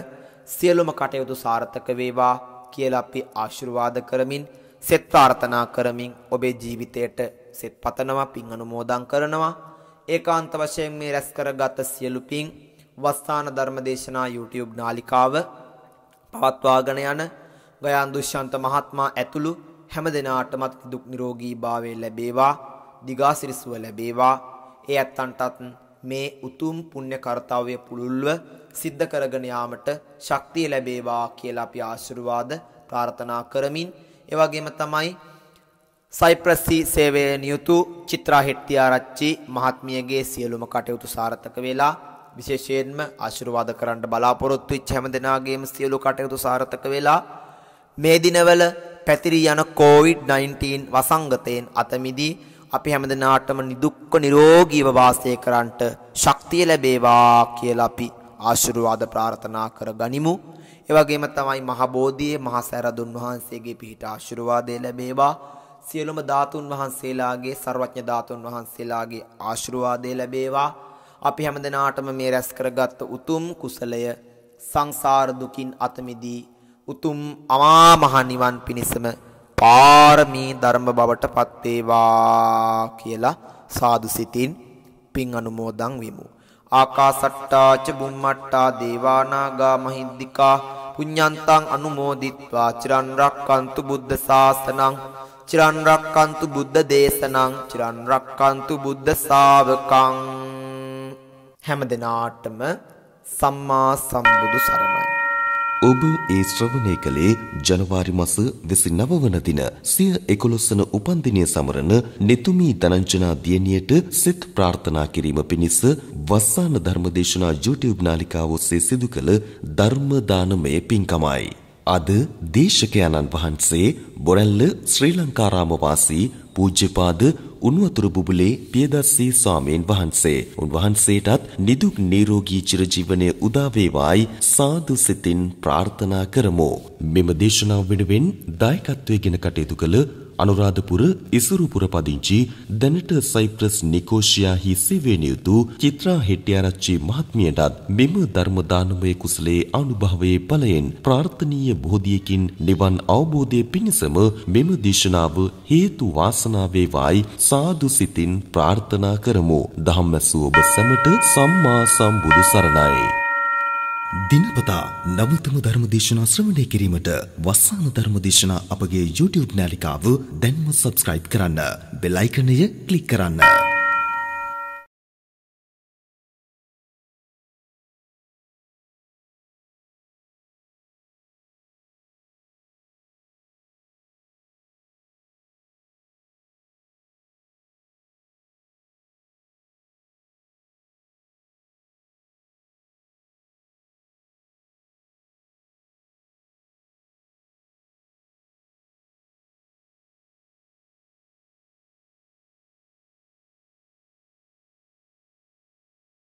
සියලුම කටයුතු සාර්ථක වේවා කියලා අපි ආශිර්වාද කරමින් සෙත් ප්‍රාර්ථනා කරමින් ඔබේ ජීවිතයට සෙත් පතනවා පින් අනුමෝදන් කරනවා ඒකාන්ත වශයෙන් මේ රැස් කරගත් සියලු පින් වස්ථාන ධර්මදේශනා YouTube නාලිකාව පවත්වාගෙන යන ගයාන් දුෂ්‍යන්ත මහත්මයා ඇතුළු හැම දෙනාටමත් දුක් නිරෝගී භාවය ලැබේවා දිගාසිරිසුව ලැබේවා ඒ ඇත්තන්ටත් මේ උතුම් පුණ්‍ය කර්තව්‍ය පුළුල්ව සිද්ධ කරගෙන යාමට ශක්තිය ලැබේවා කියලා අපි ආශිර්වාද ප්‍රාර්ථනා කරමින් ඒ වගේම තමයි සයිප්‍රස්සි සේවයේ නියුතු චිත්‍රා හෙට්ටිආරච්චි මහත්මියගේ සියලුම කටයුතු සාර්ථක වෙලා විශේෂයෙන්ම ආශිර්වාද කරන්න බලාපොරොත්තු වෙච්ච හැම දෙනාගේම සියලු කටයුතු සාර්ථක වෙලා මේ දිනවල පැතිරී යන COVID-19 වසංගතයෙන් අතමිදී අපි හැමදෙනාටම නිදුක්ව නිරෝගීව වාසය කරන්නට ශක්තිය ලැබේවා කියලා අපි ආශිර්වාද ප්‍රාර්ථනා කරගනිමු. ඒ වගේම තමයි මහ බෝධියේ මහ සැරදුන් වහන්සේගේ පිහිට ආශිර්වාදය ලැබේවා. සියලුම ධාතුන් වහන්සේලාගේ ਸਰවඥ ධාතුන් වහන්සේලාගේ ආශිර්වාදය ලැබේවා. අපි හැමදෙනාටම මේ රැස් කරගත් උතුම් කුසලය සංසාර දුකින් අත මිදී උතුම් අමා මහ නිවන් පිණිසම පාරමී ධර්ම බවට පත් වේවා කියලා සාදු සිතින් පින් අනුමෝදන් වෙමු. ආකාසට්ටා ච බුම්මට්ටා දේවා නාග මහිද්దికා පුඤ්ඤන්තං අනුමෝදිත්වා චිරන් රැක්කන්තු බුද්ධ ශාසනං චිරන් රැක්කන්තු බුද්ධ දේශනං චිරන් රැක්කන්තු බුද්ධ ශාවකං හැම දිනාටම සම්මා සම්බුදු සරණයි ඔබ ඒ ශ්‍රවණය කළේ ජනවාරි මස 29 වන දින සිය 11 වන උපන්දිනය සමරන නෙතුමි දනංජනා දියණියට සෙත් ප්‍රාර්ථනා කිරීම පිණිස වස්සාන ධර්මදේශනා YouTube නාලිකාව ඔස්සේ සිදු කළ ධර්ම දානමය පින්කමයි. අද දේශකයන්න් වහන්සේ බොරැල්ල ශ්‍රී ලංකාරාම වාසී පූජ්‍යපාද උණුවතුරු බුබුලේ පියදස්සී ස්වාමීන් වහන්සේ. උන්වහන්සේටත් නිදුක් නිරෝගී චිරජීවනය උදා වේවායි සාදු සිතින් ප්‍රාර්ථනා කරමු. මෙම දේශනාව වෙනුවෙන් දායකත්වයෙන් කටයුතු කළ අනුරාධපුර ඉසුරුපුර පදිංචි දැනට සයිප්‍රස් නිකෝෂියාහි සෙවයෙන් යුතු චිත්‍රා හෙට්ටිආරච්චි මහත්මියටත් මෙම ධර්ම දානමය කුසලයේ අනුභවයේ ඵලයෙන් ප්‍රාර්ථනීය බෝධියකින් නිවන් අවබෝධයේ පිණසම මෙම දේශනාව හේතු වාසනා වේවායි සාදු සිතින් ප්‍රාර්ථනා කරමු. ධම්මසු ඔබ සැමට සම්මා සම්බුදු සරණයි. දිනපතා නවතම ධර්මදේශනා ශ්‍රවණය කිරීමට වස්සාන ධර්මදේශනා අපගේ YouTube නාලිකාව දැන්ම subscribe කරන්න. බෙල් icon එක click කරන්න.